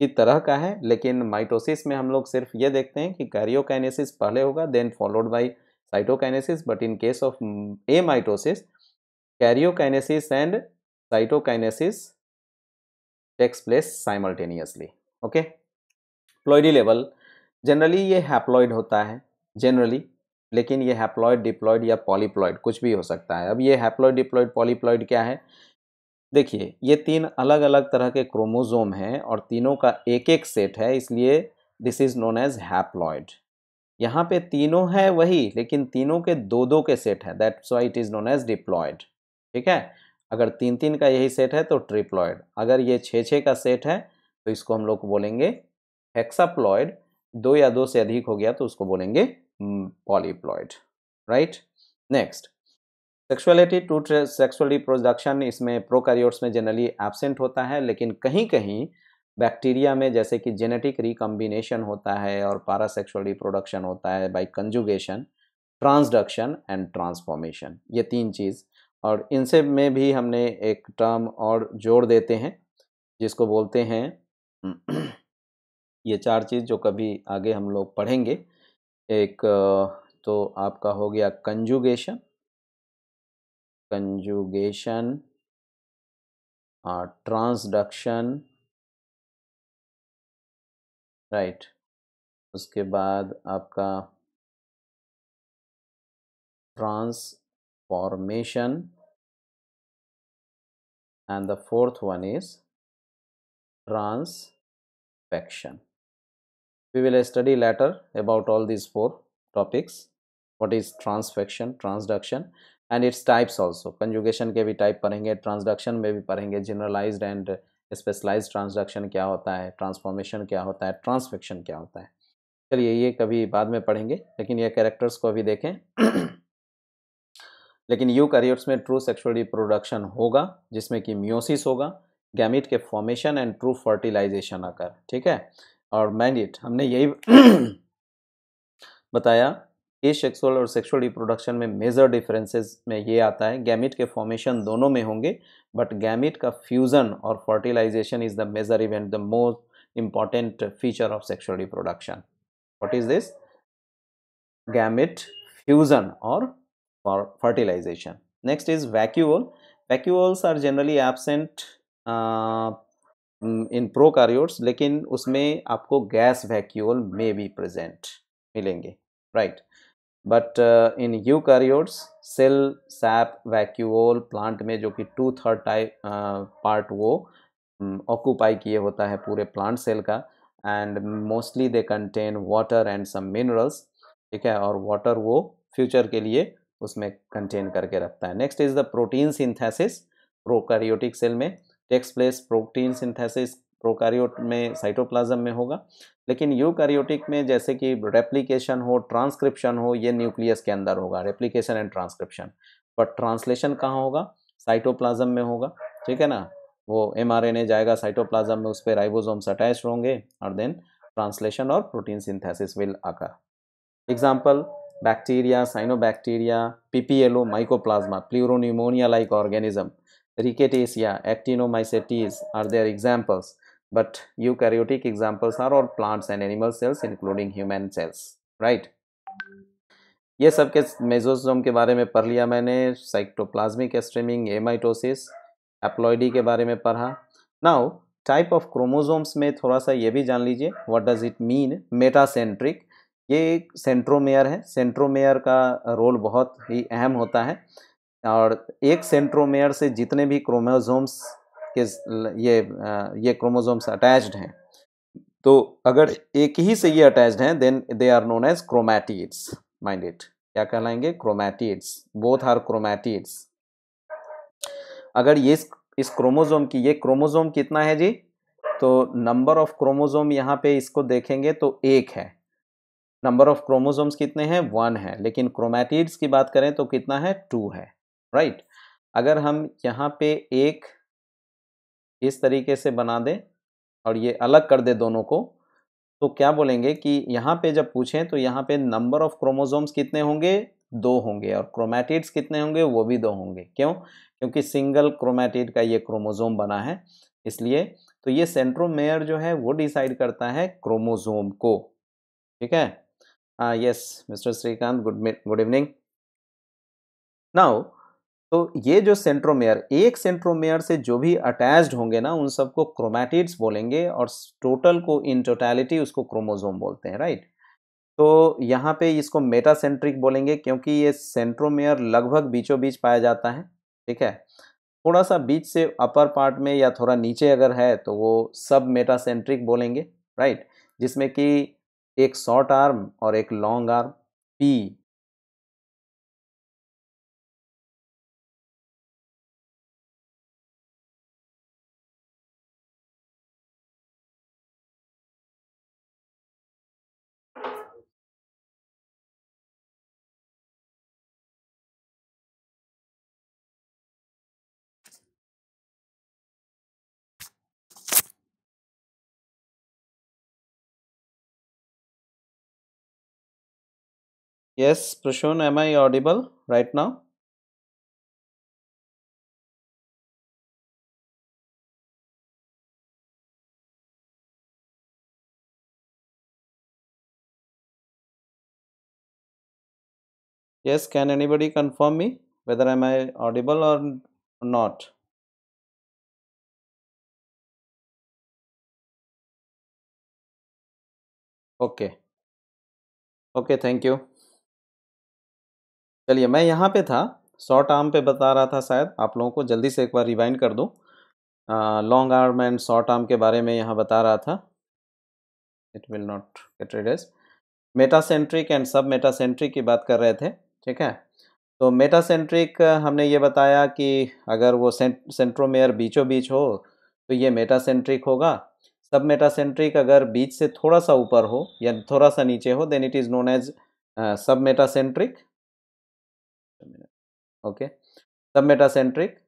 की तरह का है लेकिन माइटोसिस में हम लोग सिर्फ ये देखते हैं कि कैरियोकाइनेसिस पहले होगा then followed by cytokinesis but in case of mm, amitosis karyokinesis and cytokinesis takes place simultaneously okay ploidy level generally ये हैप्लॉइड होता है जनरली लेकिन ये हैप्लॉयड डिप्लॉइड या पॉलीप्लॉइड कुछ भी हो सकता है अब ये हैप्लॉइड डिप्लॉइड पॉलीप्लॉइड क्या है देखिए ये तीन अलग अलग तरह के क्रोमोजोम हैं और तीनों का एक एक सेट है इसलिए this is known as haploid यहाँ पे तीनों है वही लेकिन तीनों के दो दो के सेट है that's why it is known as diploid ठीक है अगर तीन तीन का यही सेट है तो ट्रिप्लॉयड अगर ये छः छः का सेट है तो इसको हम लोग बोलेंगे हेक्साप्लॉयड दो या दो से अधिक हो गया तो उसको बोलेंगे polyploid right next sexuality to sexual reproduction इसमें प्रोकैरियोट्स में जनरली एबसेंट होता है लेकिन कहीं कहीं बैक्टीरिया में जैसे कि जेनेटिक रिकम्बिनेशन होता है और पारासेक्सुअल रिप्रोडक्शन होता है by conjugation transduction and transformation ये तीन चीज़ और इनसे में भी हमने एक टर्म और जोड़ देते हैं जिसको बोलते हैं ये चार चीज़ जो कभी आगे हम लोग पढ़ेंगे एक तो आपका हो गया कंजुगेशन कंजुगेशन ट्रांसडक्शन राइट उसके बाद आपका transformation and the fourth one is transfection we will study later about all these four topics what is transfection transduction and its types also conjugation के भी टाइप पढ़ेंगे ट्रांसडक्शन में भी पढ़ेंगे generalise and specialise transduction क्या होता है transformation क्या होता है ट्रांसफिक्शन क्या होता है चलिए ये कभी बाद में पढ़ेंगे लेकिन ये कैरेक्टर्स को अभी देखें *clears throat* लेकिन यू करियर्स में ट्रू सेक्सुअल रिप्रोडक्शन होगा जिसमें कि म्योसिस होगा गैमिट के फॉर्मेशन एंड ट्रू फर्टिलाइजेशन आकर ठीक है और मैंडिट हमने यही *clears throat* बताया सेक्सुअल और सेक्सुअल रिप्रोडक्शन में मेजर डिफरेंसेस में ये आता है गैमिट के फॉर्मेशन दोनों में होंगे बट गैमिट का फ्यूजन और fertilisation is the major event the most important feature of sexual reproduction what is this gamete fusion और fertilisation next is vacuole vacuoles are generally absent in prokaryotes लेकिन उसमें आपको gas vacuole में भी present मिलेंगे right but in eukaryotes cell sap vacuole plant में जो कि टू थर्ड टाइप पार्ट वो ऑक्यूपाई mm, किए होता है पूरे प्लांट सेल का and mostly they contain water and some minerals ठीक है और वाटर वो फ्यूचर के लिए उसमें कंटेन करके रखता है next is the protein synthesis prokaryotic cell में takes place protein synthesis prokaryote में साइटोप्लाज्म में होगा लेकिन यूकैरियोटिक में जैसे कि रेप्लिकेशन हो ट्रांसक्रिप्शन हो ये न्यूक्लियस के अंदर होगा replication and transcription but translation कहाँ होगा साइटोप्लाज्म में होगा ठीक है ना वो एम जाएगा साइटोप्लाज्म में उस पर राइबोजोम्स अटैच होंगे और देन ट्रांसलेशन और protein synthesis will occur example bacteria cyanobacteria PPLO mycoplasma pleuropneumonia like organism rickettsia actinomycetes are their examples but eukaryotic examples are all plants and animal cells including human cells right ये सब के मेजोसोम के बारे में पढ़ लिया मैंने साइक्टोप्लाज्मिक स्ट्रीमिंग एमाइटोसिस एप्लॉयडी के बारे में पढ़ा नाउ टाइप ऑफ क्रोमोसोम्स में थोड़ा सा ये भी जान लीजिए what does it mean metacentric ये एक सेंट्रोमेयर है सेंट्रोमेयर का रोल बहुत ही अहम होता है और एक सेंट्रोमेयर से जितने भी क्रोमोजोम्स के ये ये क्रोमोसोम्स अटैच्ड हैं तो अगर एक ही से ये अटैच्ड हैं then they are known as chromatids mind it क्या कहलाएंगे क्रोमैटिड्स बोथ आर क्रोमैटिड्स अगर ये इस, इस क्रोमोजोम की ये क्रोमोजोम कितना है जी तो नंबर ऑफ क्रोमोजोम यहाँ पे इसको देखेंगे तो एक है नंबर ऑफ क्रोमोसोम्स कितने हैं वन है लेकिन क्रोमैटिड्स की बात करें तो कितना है टू है राइट right? अगर हम यहाँ पे एक इस तरीके से बना दें और ये अलग कर दे दोनों को तो क्या बोलेंगे कि यहाँ पे जब पूछें तो यहाँ पे नंबर ऑफ क्रोमोसोम्स कितने होंगे दो होंगे और क्रोमैटिड्स कितने होंगे वो भी दो होंगे क्यों क्योंकि सिंगल क्रोमैटिड का ये क्रोमोजोम बना है इसलिए तो ये सेंट्रोमेयर जो है वो डिसाइड करता है क्रोमोजोम को ठीक है यस हाँ, mister Shrikant good good evening now तो ये जो सेंट्रोमेयर एक सेंट्रोमेयर से जो भी अटैच्ड होंगे ना उन सबको क्रोमैटिड्स बोलेंगे और टोटल को इन टोटैलिटी उसको क्रोमोजोम बोलते हैं राइट तो यहाँ पे इसको मेटासेंट्रिक बोलेंगे क्योंकि ये सेंट्रोमेयर लगभग बीचों बीच पाया जाता है ठीक है थोड़ा सा बीच से अपर पार्ट में या थोड़ा नीचे अगर है तो वो सब मेटासेंट्रिक बोलेंगे राइट जिसमें कि एक शॉर्ट आर्म और एक long arm P Yes, Prashun, am I audible right now? Yes, can anybody confirm me whether am I audible or not? Okay. Okay, thank you. चलिए मैं यहाँ पे था शॉर्ट आर्म पे बता रहा था शायद आप लोगों को जल्दी से एक बार रिवाइंड कर दूँ long arm and short arm के बारे में यहाँ बता रहा था इट विल नॉट इट रिडेज मेटासेंट्रिक एंड सब मेटासेंट्रिक की बात कर रहे थे ठीक है तो मेटासेंट्रिक हमने ये बताया कि अगर वो सेंट्रोमेयर बीचों बीच हो तो ये मेटासेंट्रिक होगा सब मेटासेंट्रिक अगर बीच से थोड़ा सा ऊपर हो या थोड़ा सा नीचे हो then it is known as submetacentric a minute okay submetacentric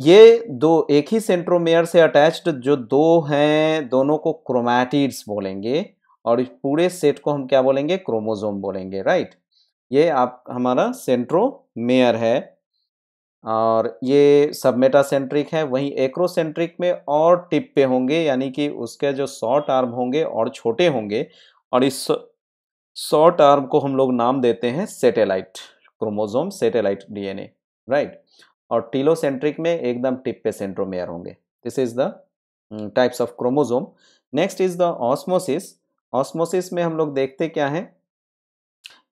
ये दो एक ही सेंट्रोमेयर से अटैच्ड जो दो हैं दोनों को क्रोमैटिड्स बोलेंगे और इस पूरे सेट को हम क्या बोलेंगे क्रोमोजोम बोलेंगे राइट ये आप हमारा सेंट्रोमेयर है और ये सब मेटासेंट्रिक है वहीं एक्रोसेंट्रिक में और टिप पे होंगे यानी कि उसके जो शॉर्ट आर्म होंगे और छोटे होंगे और इस शॉर्ट आर्म को हम लोग नाम देते हैं satellite chromosome satellite DNA right और टीलोसेंट्रिक में एकदम टिप पे सेंट्रोमेयर होंगे this is the types of chromosome next is the osmosis osmosis में हम लोग देखते क्या है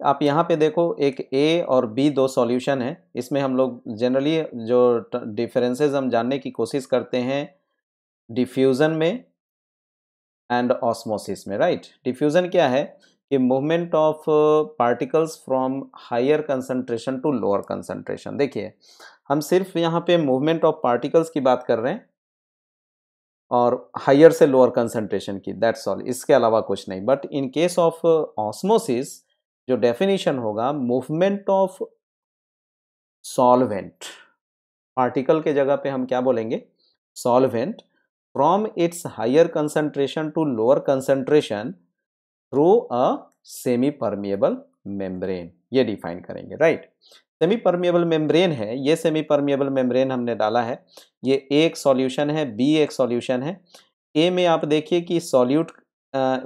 आप यहाँ पे देखो एक ए और बी दो सॉल्यूशन है इसमें हम लोग जनरली जो डिफरेंसेस हम जानने की कोशिश करते हैं डिफ्यूज़न में एंड ऑस्मोसिस में राइट right? डिफ्यूज़न क्या है a movement of particles from higher concentration to lower concentration देखिए हम सिर्फ यहाँ पे मूवमेंट ऑफ पार्टिकल्स की बात कर रहे हैं और हायर से लोअर कंसंट्रेशन की दैट्स ऑल इसके अलावा कुछ नहीं but in case of osmosis जो डेफिनेशन होगा मूवमेंट ऑफ सॉल्वेंट पार्टिकल के जगह पे हम क्या बोलेंगे solvent from its higher concentration to lower concentration through a semi permeable membrane ये डिफाइन करेंगे राइट सेमी परमिएबल मेम्ब्रेन है ये सेमी परमिएबल मेम्ब्रेन हमने डाला है ये ए एक सॉल्यूशन है बी एक सॉल्यूशन है ए में आप देखिए कि solute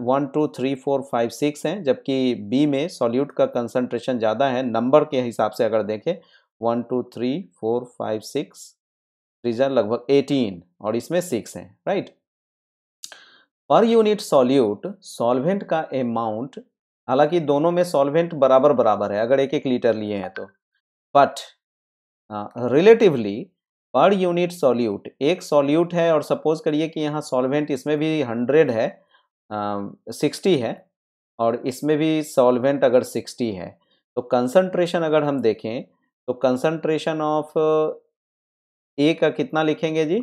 one two three four five six हैं जबकि बी में सॉल्यूट का कंसंट्रेशन ज़्यादा है नंबर के हिसाब से अगर देखें one two three four five six region लगभग एटीन और इसमें सिक्स हैं right per unit solute solvent का अमाउंट हालांकि दोनों में सॉल्वेंट बराबर बराबर है अगर एक एक लीटर लिए हैं तो बट रिलेटिवली हाँ, पर यूनिट सॉल्यूट एक सॉल्यूट है और सपोज करिए कि यहाँ सॉल्वेंट इसमें भी हंड्रेड है सिक्सटी uh, है और इसमें भी सॉल्वेंट अगर सिक्सटी है तो कंसंट्रेशन अगर हम देखें तो कंसंट्रेशन ऑफ ए का कितना लिखेंगे जी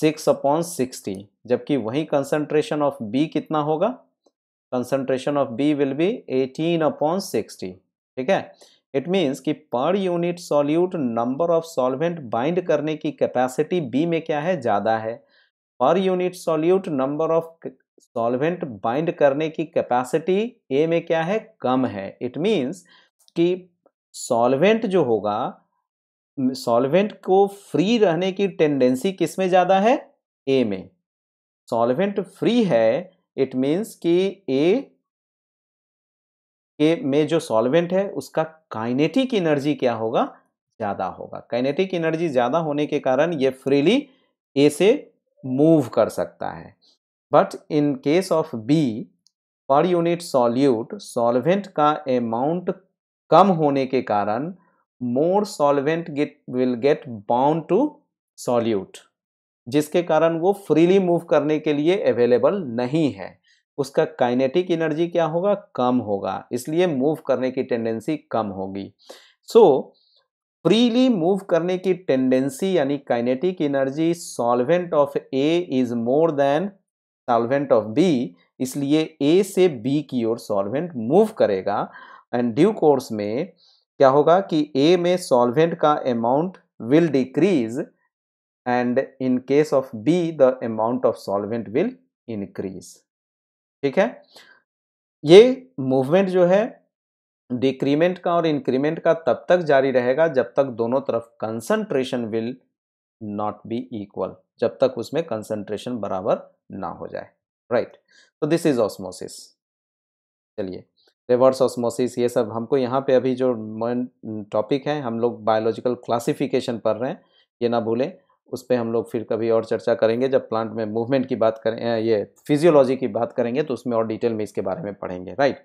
सिक्स अपॉन सिक्सटी जबकि वही कंसनट्रेशन ऑफ बी कितना होगा concentration of B will be eighteen upon sixty ठीक है इट मीन्स कि per unit solute number of solvent bind करने की कैपेसिटी बी में क्या है ज़्यादा है per unit solute number of solvent bind करने की कैपेसिटी ए में क्या है कम है इट मीन्स कि सॉल्वेंट जो होगा सॉल्वेंट को फ्री रहने की टेंडेंसी किस में ज़्यादा है ए में सॉल्वेंट फ्री है इट मीन्स कि ए के में जो सॉल्वेंट है उसका काइनेटिक एनर्जी क्या होगा ज़्यादा होगा काइनेटिक एनर्जी ज़्यादा होने के कारण ये फ्रीली ए से मूव कर सकता है but in case of B per unit solute solvent का अमाउंट कम होने के कारण more solvent get will get bound to solute जिसके कारण वो फ्रीली मूव करने के लिए अवेलेबल नहीं है उसका काइनेटिक एनर्जी क्या होगा कम होगा इसलिए मूव करने की टेंडेंसी कम होगी सो फ्रीली मूव करने की टेंडेंसी यानी kinetic energy solvent of A is more than solvent of B इसलिए ए से बी की ओर सॉल्वेंट मूव करेगा एंड ड्यू कोर्स में क्या होगा कि ए में सॉल्वेंट का amount will decrease and in case of B the amount of solvent will increase ठीक है ये मूवमेंट जो है डिक्रीमेंट का और इंक्रीमेंट का तब तक जारी रहेगा जब तक दोनों तरफ concentration will not be equal जब तक उसमें कंसंट्रेशन बराबर ना हो जाए राइट तो दिस इज ऑस्मोसिस चलिए रिवर्स ऑस्मोसिस ये सब हमको यहाँ पे अभी जो मेन टॉपिक है हम लोग बायोलॉजिकल क्लासिफिकेशन पढ़ रहे हैं ये ना भूलें उस पर हम लोग फिर कभी और चर्चा करेंगे जब प्लांट में मूवमेंट की बात करें ये फिजियोलॉजी की बात करेंगे तो उसमें और डिटेल में इसके बारे में पढ़ेंगे राइट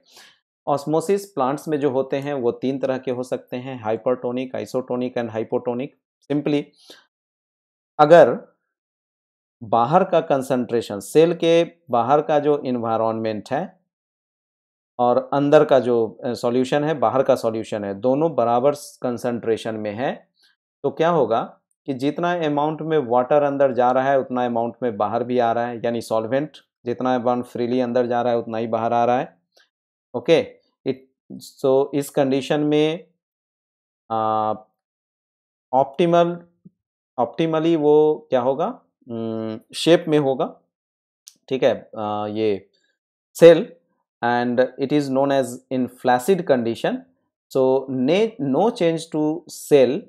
ऑस्मोसिस प्लांट्स में जो होते हैं वो तीन तरह के हो सकते हैं hypertonic isotonic and hypotonic simply अगर बाहर का कंसंट्रेशन सेल के बाहर का जो इन्वायरमेंट है और अंदर का जो सॉल्यूशन है बाहर का सॉल्यूशन है दोनों बराबर कंसंट्रेशन में है तो क्या होगा कि जितना अमाउंट में वाटर अंदर जा रहा है उतना अमाउंट में बाहर भी आ रहा है यानी सॉल्वेंट जितना अमाउंट फ्रीली अंदर जा रहा है उतना ही बाहर आ रहा है ओके इट सो इस कंडीशन में ऑप्टिमल ऑप्टिमली वो क्या होगा शेप में होगा ठीक है आ, ये cell and it is known as in flaccid condition. So, no change to cell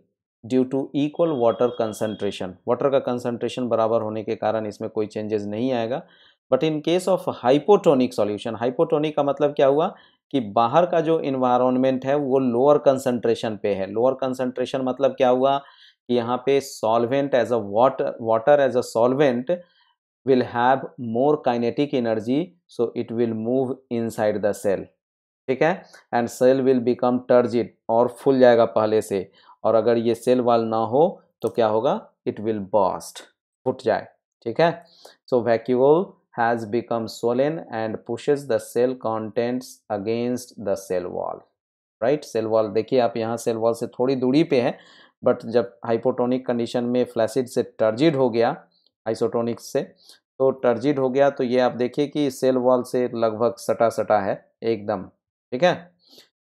due to equal water concentration water का कंसनट्रेशन बराबर होने के कारण इसमें कोई चेंजेस नहीं आएगा but in case of hypotonic solution hypotonic का मतलब क्या हुआ कि बाहर का जो इन्वायरमेंट है वो लोअर कंसनट्रेशन पे है लोअर कंसनट्रेशन मतलब क्या हुआ कि यहाँ पे solvent as a water water as a solvent will have more kinetic energy so it will move inside the cell ठीक है and cell will become turgid और फुल जाएगा पहले से और अगर ये सेल वाल ना हो तो क्या होगा इट विल बॉस्ट फुट जाए ठीक है so vacuole has become swollen and pushes the cell contents against the cell wall right cell wall देखिए आप यहाँ सेल वॉल से थोड़ी दूरी पे है बट जब हाइपोटोनिक कंडीशन में फ्लैसिड से टर्जिड हो गया आइसोटोनिक्स से तो टर्जिड हो गया तो ये आप देखिए कि सेल वॉल से लगभग सटा सटा है एकदम ठीक है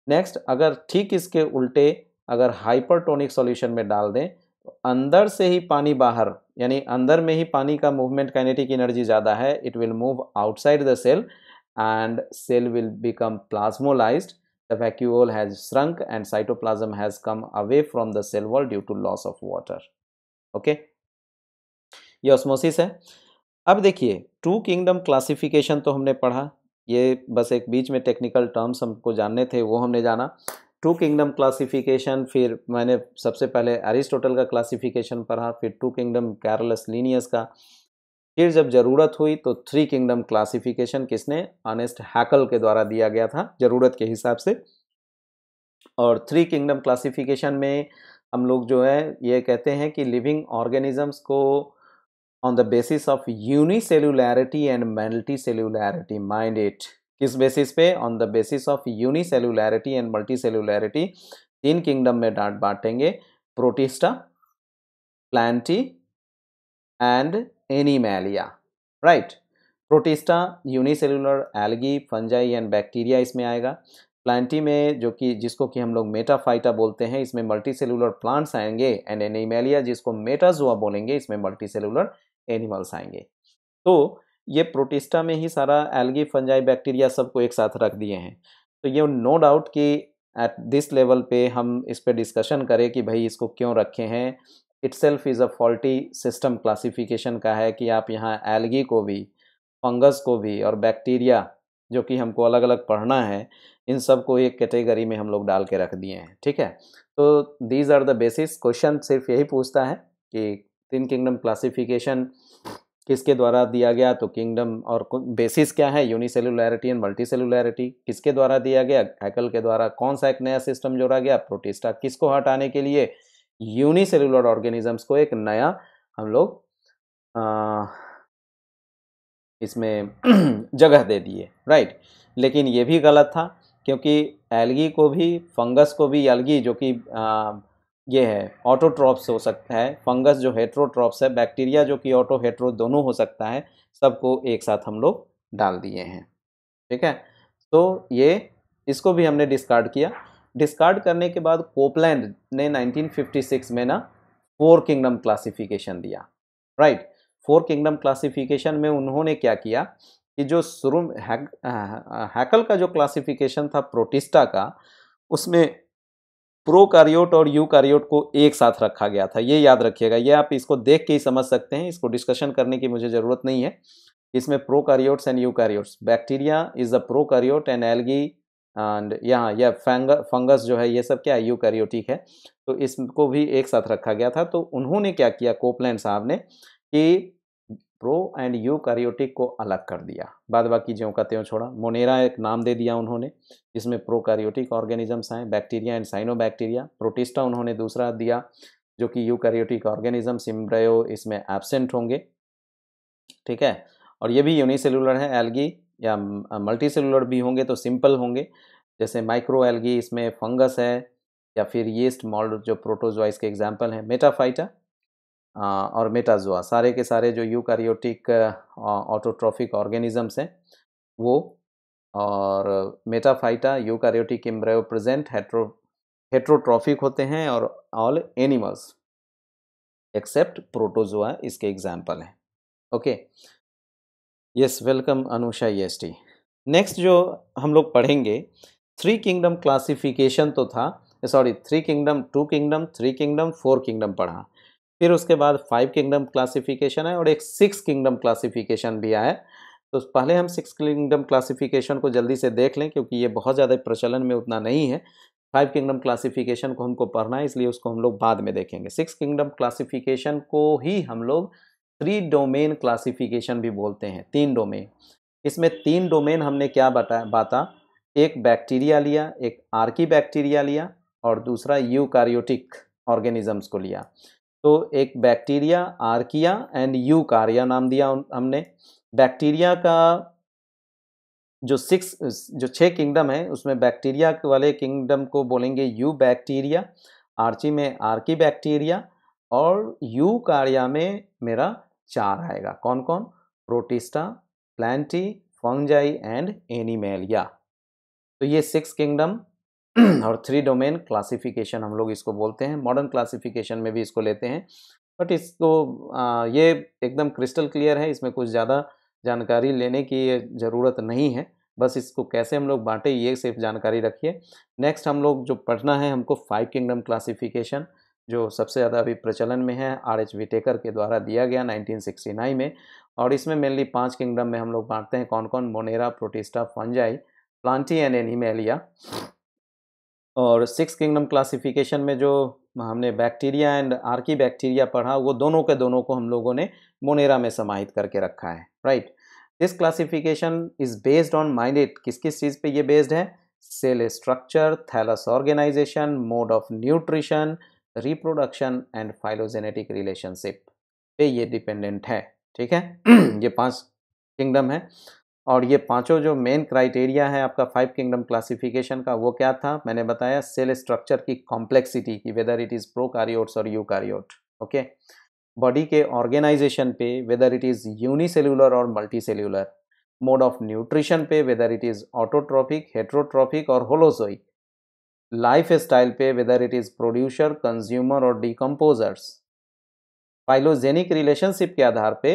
नेक्स्ट अगर ठीक इसके उल्टे अगर हाइपरटोनिक सॉल्यूशन में डाल दें तो अंदर से ही पानी बाहर यानी अंदर में ही पानी का मूवमेंट काइनेटिक एनर्जी ज़्यादा है it will move outside the cell and cell will become plasmolysed the vacuole has shrunk and cytoplasm has come away from the cell wall due to loss of water okay ये osmosis है अब देखिए to kingdom classification तो हमने पढ़ा ये बस एक बीच में टेक्निकल टर्म्स हमको जानने थे वो हमने जाना टू किंगडम क्लासिफिकेशन फिर मैंने सबसे पहले एरिस्टोटल का क्लासिफिकेशन पढ़ा फिर टू किंगडम कैरलस लीनियस का फिर जब ज़रूरत हुई तो थ्री किंगडम क्लासिफिकेशन किसने ऑनेस्ट हैकल के द्वारा दिया गया था ज़रूरत के हिसाब से और थ्री किंगडम क्लासिफिकेशन में हम लोग जो है ये कहते हैं कि लिविंग ऑर्गेनिजम्स को on the basis of unicellularity and multicellularity mind it किस बेसिस पे on the basis of unicellularity and cellularity तीन किंगडम में डांट बांटेंगे Protista Plantae and Animalia right Protista unicellular algae fungi and bacteria इसमें आएगा Plantae में जो कि जिसको कि हम लोग मेटाफाइटा बोलते हैं इसमें मल्टीसेलुलर प्लांट्स आएंगे एंड एनिमेलिया जिसको मेटाजुआ बोलेंगे इसमें मल्टीसेलुलर एनिमल्स आएंगे तो ये प्रोटिस्टा में ही सारा एल्गी फंजाई बैक्टीरिया सबको एक साथ रख दिए हैं तो ये नो डाउट कि एट दिस लेवल पे हम इस पर डिस्कशन करें कि भाई इसको क्यों रखे हैं itself is a faulty system classification का है कि आप यहाँ एल्गी को भी फंगस को भी और बैक्टीरिया जो कि हमको अलग अलग पढ़ना है इन सब को एक कैटेगरी में हम लोग डाल के रख दिए हैं ठीक है तो these are the basis question सिर्फ यही पूछता है कि तीन किंगडम क्लासिफिकेशन किसके द्वारा दिया गया तो किंगडम और बेसिस क्या है यूनिसेलुलरिटी एंड मल्टी सेलुलरिटी किसके द्वारा दिया गया हैकल के द्वारा कौन सा एक नया सिस्टम जोड़ा गया प्रोटिस्टा किसको हटाने के लिए यूनिसेलुलर ऑर्गेनिजम्स को एक नया हम लोग इसमें *clears throat* जगह दे दिए राइट लेकिन ये भी गलत था क्योंकि एलगी को भी फंगस को भी एलगी जो कि ये है ऑटोट्रॉप्स हो सकता है फंगस जो हेट्रोट्रॉप्स है बैक्टीरिया जो कि ऑटो हेट्रो दोनों हो सकता है सबको एक साथ हम लोग डाल दिए हैं ठीक है तो ये इसको भी हमने डिस्कार्ड किया डिस्कार्ड करने के बाद कोपलैंड ने 1956 में ना फोर किंगडम क्लासिफिकेशन दिया राइट फोर किंगडम क्लासिफिकेशन में उन्होंने क्या किया कि जो शुरू हैकल का जो क्लासिफिकेशन था प्रोटिस्टा का उसमें प्रोकार्योट और कार्योट को एक साथ रखा गया था ये याद रखिएगा ये आप इसको देख के ही समझ सकते हैं इसको डिस्कशन करने की मुझे ज़रूरत नहीं है इसमें prokaryotes and eukaryotes bacteria is the prokaryote and algae एंड यहाँ यह फैंग फंगस जो है ये सब क्या है यूकैरियोटिक है तो इसको भी एक साथ रखा गया था तो उन्होंने क्या किया कोपलैंड साहब ने कि प्रो एंड यू कैरियोटिक को अलग कर दिया बाद बाकी ज्यों का त्यों छोड़ा मोनेरा एक नाम दे दिया उन्होंने जिसमें प्रो कैरियोटिक ऑर्गेनिजम्स हैं बैक्टीरिया एंड साइनोबैक्टीरिया प्रोटिस्टा उन्होंने दूसरा दिया जो कि यू कैरियोटिक ऑर्गेनिज्म सिम्ब्रयो इसमें एबसेंट होंगे ठीक है और ये भी यूनिसेलुलर है एल्गी या सेलुलर भी होंगे तो सिंपल होंगे जैसे माइक्रो एल्गी इसमें फंगस है या फिर येस्ट मॉल जो प्रोटोजॉइस के एग्जाम्पल हैं मेटाफाइटा और मेटाजुआ सारे के सारे जो यूकैरियोटिक ऑटोट्रॉफिक ऑर्गेनिजम्स हैं वो और Metaphyta eukaryotic embryo present hetero heterotrophic होते हैं और ऑल एनिमल्स एक्सेप्ट प्रोटोजोआ इसके एग्जाम्पल हैं okay yes welcome Anusha yes टी नेक्स्ट जो हम लोग पढ़ेंगे थ्री किंगडम क्लासिफिकेशन तो था sorry three kingdom two kingdom three kingdom four kingdom पढ़ा फिर उसके बाद फाइव किंगडम क्लासिफिकेशन है और एक सिक्स किंगडम क्लासिफिकेशन भी आया है तो पहले हम सिक्स किंगडम क्लासिफिकेशन को जल्दी से देख लें क्योंकि ये बहुत ज़्यादा प्रचलन में उतना नहीं है फाइव किंगडम क्लासिफिकेशन को हमको पढ़ना है इसलिए उसको हम लोग बाद में देखेंगे सिक्स किंगडम क्लासिफिकेशन को ही हम लोग थ्री डोमेन क्लासिफिकेशन भी बोलते हैं तीन डोमेन इसमें तीन डोमेन हमने क्या बताया बाता एक बैक्टीरिया लिया एक आर्की बैक्टीरिया लिया और दूसरा यू ऑर्गेनिजम्स को लिया तो एक बैक्टीरिया आर्किया एंड यू कारिया नाम दिया हमने बैक्टीरिया का जो सिक्स जो छः किंगडम है उसमें बैक्टीरिया वाले किंगडम को बोलेंगे यू बैक्टीरिया आर्ची में आर्की बैक्टीरिया और यू कारिया में मेरा चार आएगा कौन कौन Protista Plantae fungi and Animalia तो ये सिक्स किंगडम *clears throat* और थ्री डोमेन क्लासिफिकेशन हम लोग इसको बोलते हैं मॉडर्न क्लासिफिकेशन में भी इसको लेते हैं बट इसको आ, ये एकदम क्रिस्टल क्लियर है इसमें कुछ ज़्यादा जानकारी लेने की ज़रूरत नहीं है बस इसको कैसे हम लोग बांटें ये सिर्फ जानकारी रखिए नेक्स्ट हम लोग जो पढ़ना है हमको फाइव किंगडम क्लासिफिकेशन जो सबसे ज़्यादा अभी प्रचलन में है आर एच विटेकर के द्वारा दिया गया 1969 में और इसमें मेनली पांच किंगडम में हम लोग बांटते हैं कौन कौन Monera Protista fungi Plantae and Animalia और सिक्स किंगडम क्लासिफिकेशन में जो हमने बैक्टीरिया एंड आर्की बैक्टीरिया पढ़ा वो दोनों के दोनों को हम लोगों ने मोनेरा में समाहित करके रखा है right this classification is based on माइंडेड किस किस चीज़ पे ये बेस्ड है cell structure thallus organisation mode of nutrition reproduction and phylogenetic relationship पे ये डिपेंडेंट है ठीक है *clears throat* ये पांच किंगडम है और ये पांचों जो मेन क्राइटेरिया है आपका फाइव किंगडम क्लासिफिकेशन का वो क्या था मैंने बताया सेल स्ट्रक्चर की कॉम्प्लेक्सिटी की whether it is prokaryotes और यू कारियोट ओके बॉडी के ऑर्गेनाइजेशन पे वेदर इट इज़ यूनिसेल्युलर और multicellular mode of nutrition पे whether it is autotrophic heterotrophic और होलोसोइक लाइफ स्टाइल पे whether it is producer consumer और decomposers phylogenic relationship के आधार पे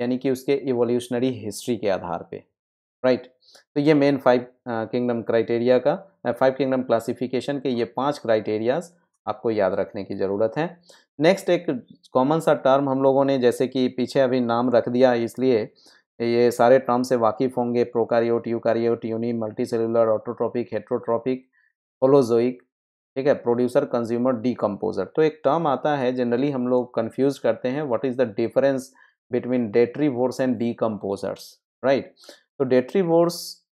यानी कि उसके इवोल्यूशनरी हिस्ट्री के आधार पे राइट right. तो ये मेन फाइव किंगडम क्राइटेरिया का फाइव किंगडम क्लासिफिकेशन के ये पांच क्राइटेरियाज आपको याद रखने की ज़रूरत है नेक्स्ट एक कॉमन सा टर्म हम लोगों ने जैसे कि पीछे अभी नाम रख दिया इसलिए ये सारे टर्म से वाकिफ़ होंगे prokaryote eukaryote uni multicellular autotrophic heterotrophic holozoic ठीक है प्रोड्यूसर कंज्यूमर डीकम्पोजर तो एक टर्म आता है जनरली हम लोग कन्फ्यूज़ करते हैं what is the difference between detritivores and decomposers, right? तो they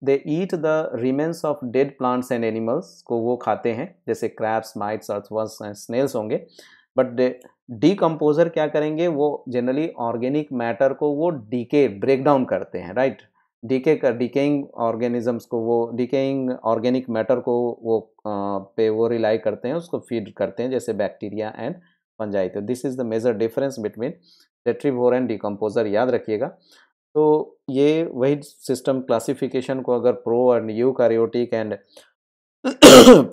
they eat the remains of dead plants and animals को वो खाते हैं जैसे crabs mites earthworms and snails होंगे बट डीकम्पोजर क्या करेंगे वो जनरली ऑर्गेनिक मैटर को वो डीके ब्रेक डाउन करते हैं राइट डीके कर डिकेइंग ऑर्गेनिजम्स को वो डिकेइंग ऑर्गेनिक मैटर को वो आ, पे वो रिलाई करते हैं उसको फीड करते हैं जैसे बैक्टीरिया एंड पंजाई तो this is the major difference between detritivore and decomposer याद रखिएगा तो ये वही सिस्टम क्लासिफिकेशन को अगर प्रो और यू कारियोटिक एंड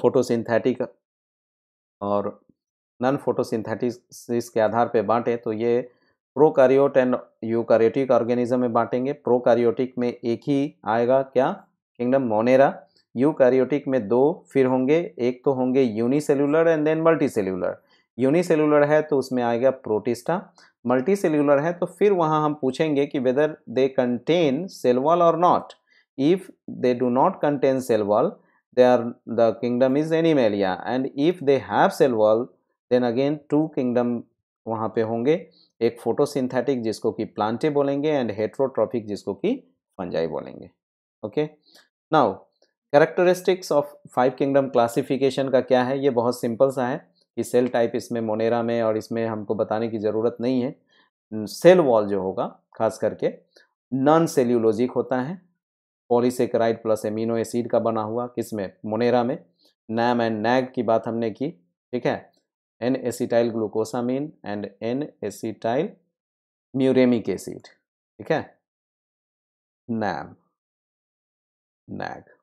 फोटोसिंथेटिक और नॉन फोटोसिंथेटिस के आधार पे बांटे तो ये प्रोकार्योट एंड यूकार्योटिक ऑर्गेनिज्म में बांटेंगे प्रोकार्योटिक में एक ही आएगा क्या किंगडम मोनेरा यूकार्योटिक में दो फिर होंगे एक तो होंगे unicellular and then multicellular unicellular है तो उसमें आएगा प्रोटिस्टा मल्टी सेल्यूलर है तो फिर वहाँ हम पूछेंगे कि whether they contain cell wall और not if they do not contain cell wall they are the kingdom is Animalia and if they have cell wall then again two kingdom वहाँ पे होंगे एक फोटोसिंथेटिक जिसको कि प्लांटे बोलेंगे and heterotrophic जिसको कि फंजाई बोलेंगे okay now characteristics of five kingdom classification का क्या है ये बहुत सिंपल सा है कि सेल टाइप इसमें मोनेरा में और इसमें हमको बताने की ज़रूरत नहीं है सेल वॉल जो होगा खास करके नॉन सेल्यूलोजिक होता है पॉलीसेक्राइड प्लस एमिनो एसिड का बना हुआ किसमें मोनेरा में नैम एंड नैग की बात हमने की ठीक है N acetyl glucosamine and N acetyl muramic acid ठीक है नैम नैग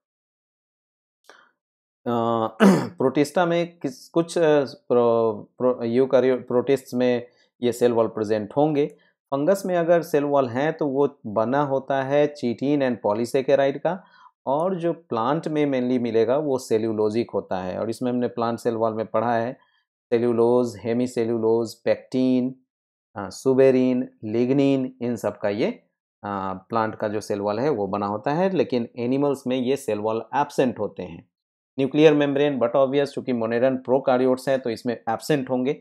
*clears throat* प्रोटिस्टा में किस कुछ यू करियो प्रोटिस्ट में ये सेल वॉल प्रेजेंट होंगे फंगस में अगर सेल वॉल हैं तो वो बना होता है चीटीन एंड पॉलीसेकेराइड का और जो प्लांट में मेनली मिलेगा वो सेल्यूलोजिक होता है और इसमें हमने प्लांट सेल वॉल में पढ़ा है cellulose hemicellulose pectin suberin lignin इन सब का ये आ, प्लांट का जो सेल वॉल है वो बना होता है लेकिन एनिमल्स में ये सेल वॉल एबसेंट होते हैं न्यूक्लियर मेम्ब्रेन बट ऑब्वियस चूंकि मोनेरन प्रोकार्योट्स हैं तो इसमें एबसेंट होंगे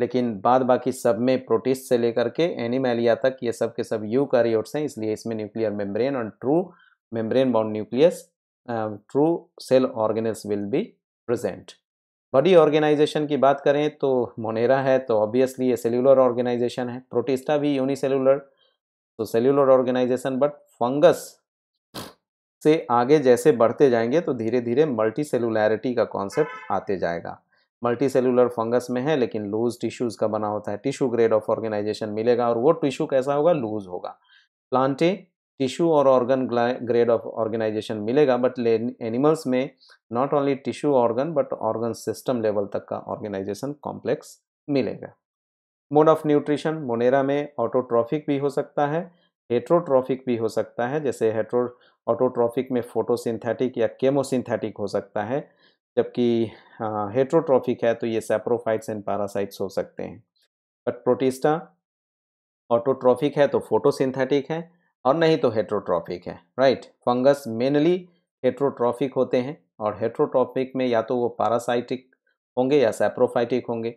लेकिन बाद बाकी सब में प्रोटीस से लेकर के एनिमेलिया तक ये सब के सब यू कार्योट्स हैं इसलिए इसमें न्यूक्लियर मेम्ब्रेन और true membrane bound nucleus true cell organelles will be present body organisation की बात करें तो मोनेरा है तो ऑब्वियसली ये सेल्यूलर ऑर्गेनाइजेशन है प्रोटिस्टा भी यूनिसेलुलर तो सेल्यूलर ऑर्गेनाइजेशन बट फंगस से आगे जैसे बढ़ते जाएंगे तो धीरे धीरे मल्टी सेलुलैरिटी का कॉन्सेप्ट आते जाएगा मल्टी सेलुलर फंगस में है लेकिन लूज टिश्यूज़ का बना होता है टिश्यू ग्रेड ऑफ ऑर्गेनाइजेशन मिलेगा और वो टिश्यू कैसा होगा लूज होगा प्लांटे टिश्यू और ऑर्गन ग्रेड ऑफ ऑर्गेनाइजेशन मिलेगा बट एनिमल्स में not only tissue organ but organ system level तक का ऑर्गेनाइजेशन कॉम्प्लेक्स मिलेगा मोड ऑफ न्यूट्रिशन मोनेरा में ऑटोट्रॉफिक भी हो सकता है हेट्रोट्रॉफिक भी हो सकता है जैसे हेट्रो ऑटोट्रॉफिक में फोटोसिंथेटिक या केमोसिंथेटिक हो सकता है जबकि हेट्रोट्रॉफिक है तो ये सेप्रोफाइट्स एंड पैरासाइट्स हो सकते हैं बट प्रोटिस्टा ऑटोट्रॉफिक है तो फोटोसिंथेटिक है और नहीं तो हेट्रोट्रॉफिक है राइट फंगस मेनली हेट्रोट्रॉफिक होते हैं और हेट्रोट्रॉफिक में या तो वो पैरासाइटिक होंगे या सेप्रोफाइटिक होंगे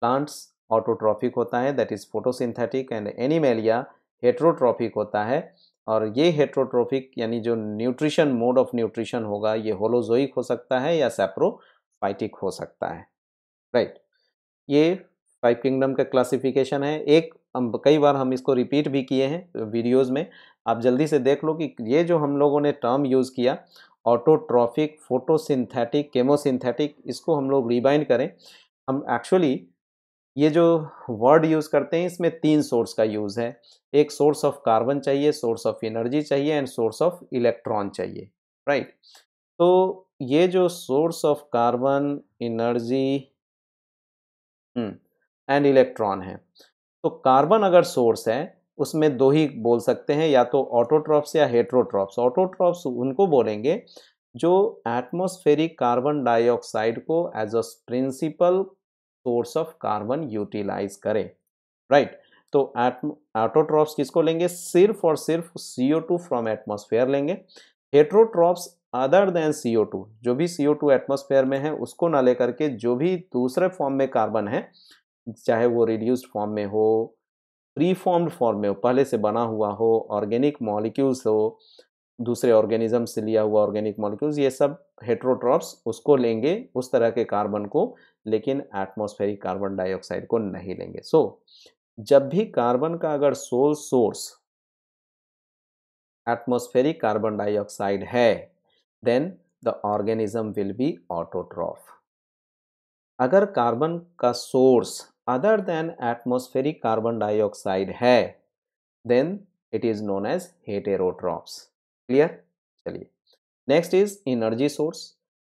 प्लांट्स ऑटोट्रॉफिक होता है that is photosynthetic and Animalia heterotrophic होता है और ये हेट्रोट्रोफिक यानी जो न्यूट्रिशन मोड ऑफ न्यूट्रिशन होगा ये होलोजोइक हो सकता है या सेप्रोफाइटिक हो सकता है राइट right. ये फाइव किंगडम का क्लासिफिकेशन है एक हम कई बार हम इसको रिपीट भी किए हैं वीडियोस में आप जल्दी से देख लो कि ये जो हम लोगों ने टर्म यूज़ किया ऑटोट्रॉफिक फोटोसिंथेटिक केमोसिंथेटिक इसको हम लोग रिबाइंड करें हम एक्चुअली ये जो वर्ड यूज़ करते हैं इसमें तीन सोर्स का यूज़ है एक सोर्स ऑफ कार्बन चाहिए सोर्स ऑफ एनर्जी चाहिए एंड सोर्स ऑफ इलेक्ट्रॉन चाहिए राइट तो ये जो source of carbon energy and electron है तो कार्बन अगर सोर्स है उसमें दो ही बोल सकते हैं या तो ऑटोट्रॉप्स या हेट्रोट्रॉप्स ऑटोट्रॉप्स उनको बोलेंगे जो एटमोस्फेरिक कार्बन डाइऑक्साइड को as a principal source of carbon utilize करें राइट तो ऑटोट्रॉप्स किसको लेंगे सिर्फ और सिर्फ सीओ टू फ्रॉम एटमोसफेयर लेंगे heterotrophs other than CO two जो भी ओ टू एटमोसफेयर में है उसको ना लेकर के जो भी दूसरे फॉर्म में कार्बन है चाहे वो रिड्यूस्ड फॉर्म में हो प्रीफॉर्म्ड फॉर्म में हो पहले से बना हुआ हो ऑर्गेनिक मॉलिक्यूल्स हो दूसरे ऑर्गेनिज्म से लिया हुआ ऑर्गेनिक मॉलिक्यूल्स ये सब हेट्रोट्रॉप्स उसको लेंगे उस तरह के कार्बन को लेकिन एटमोस्फेरिक कार्बन डाइऑक्साइड को नहीं लेंगे सो so, जब भी कार्बन का अगर sole source atmospheric carbon dioxide है then the organism will be autotroph अगर कार्बन का source other than atmospheric carbon dioxide है then it is known as heterotrophs clear चलिए नेक्स्ट इज एनर्जी सोर्स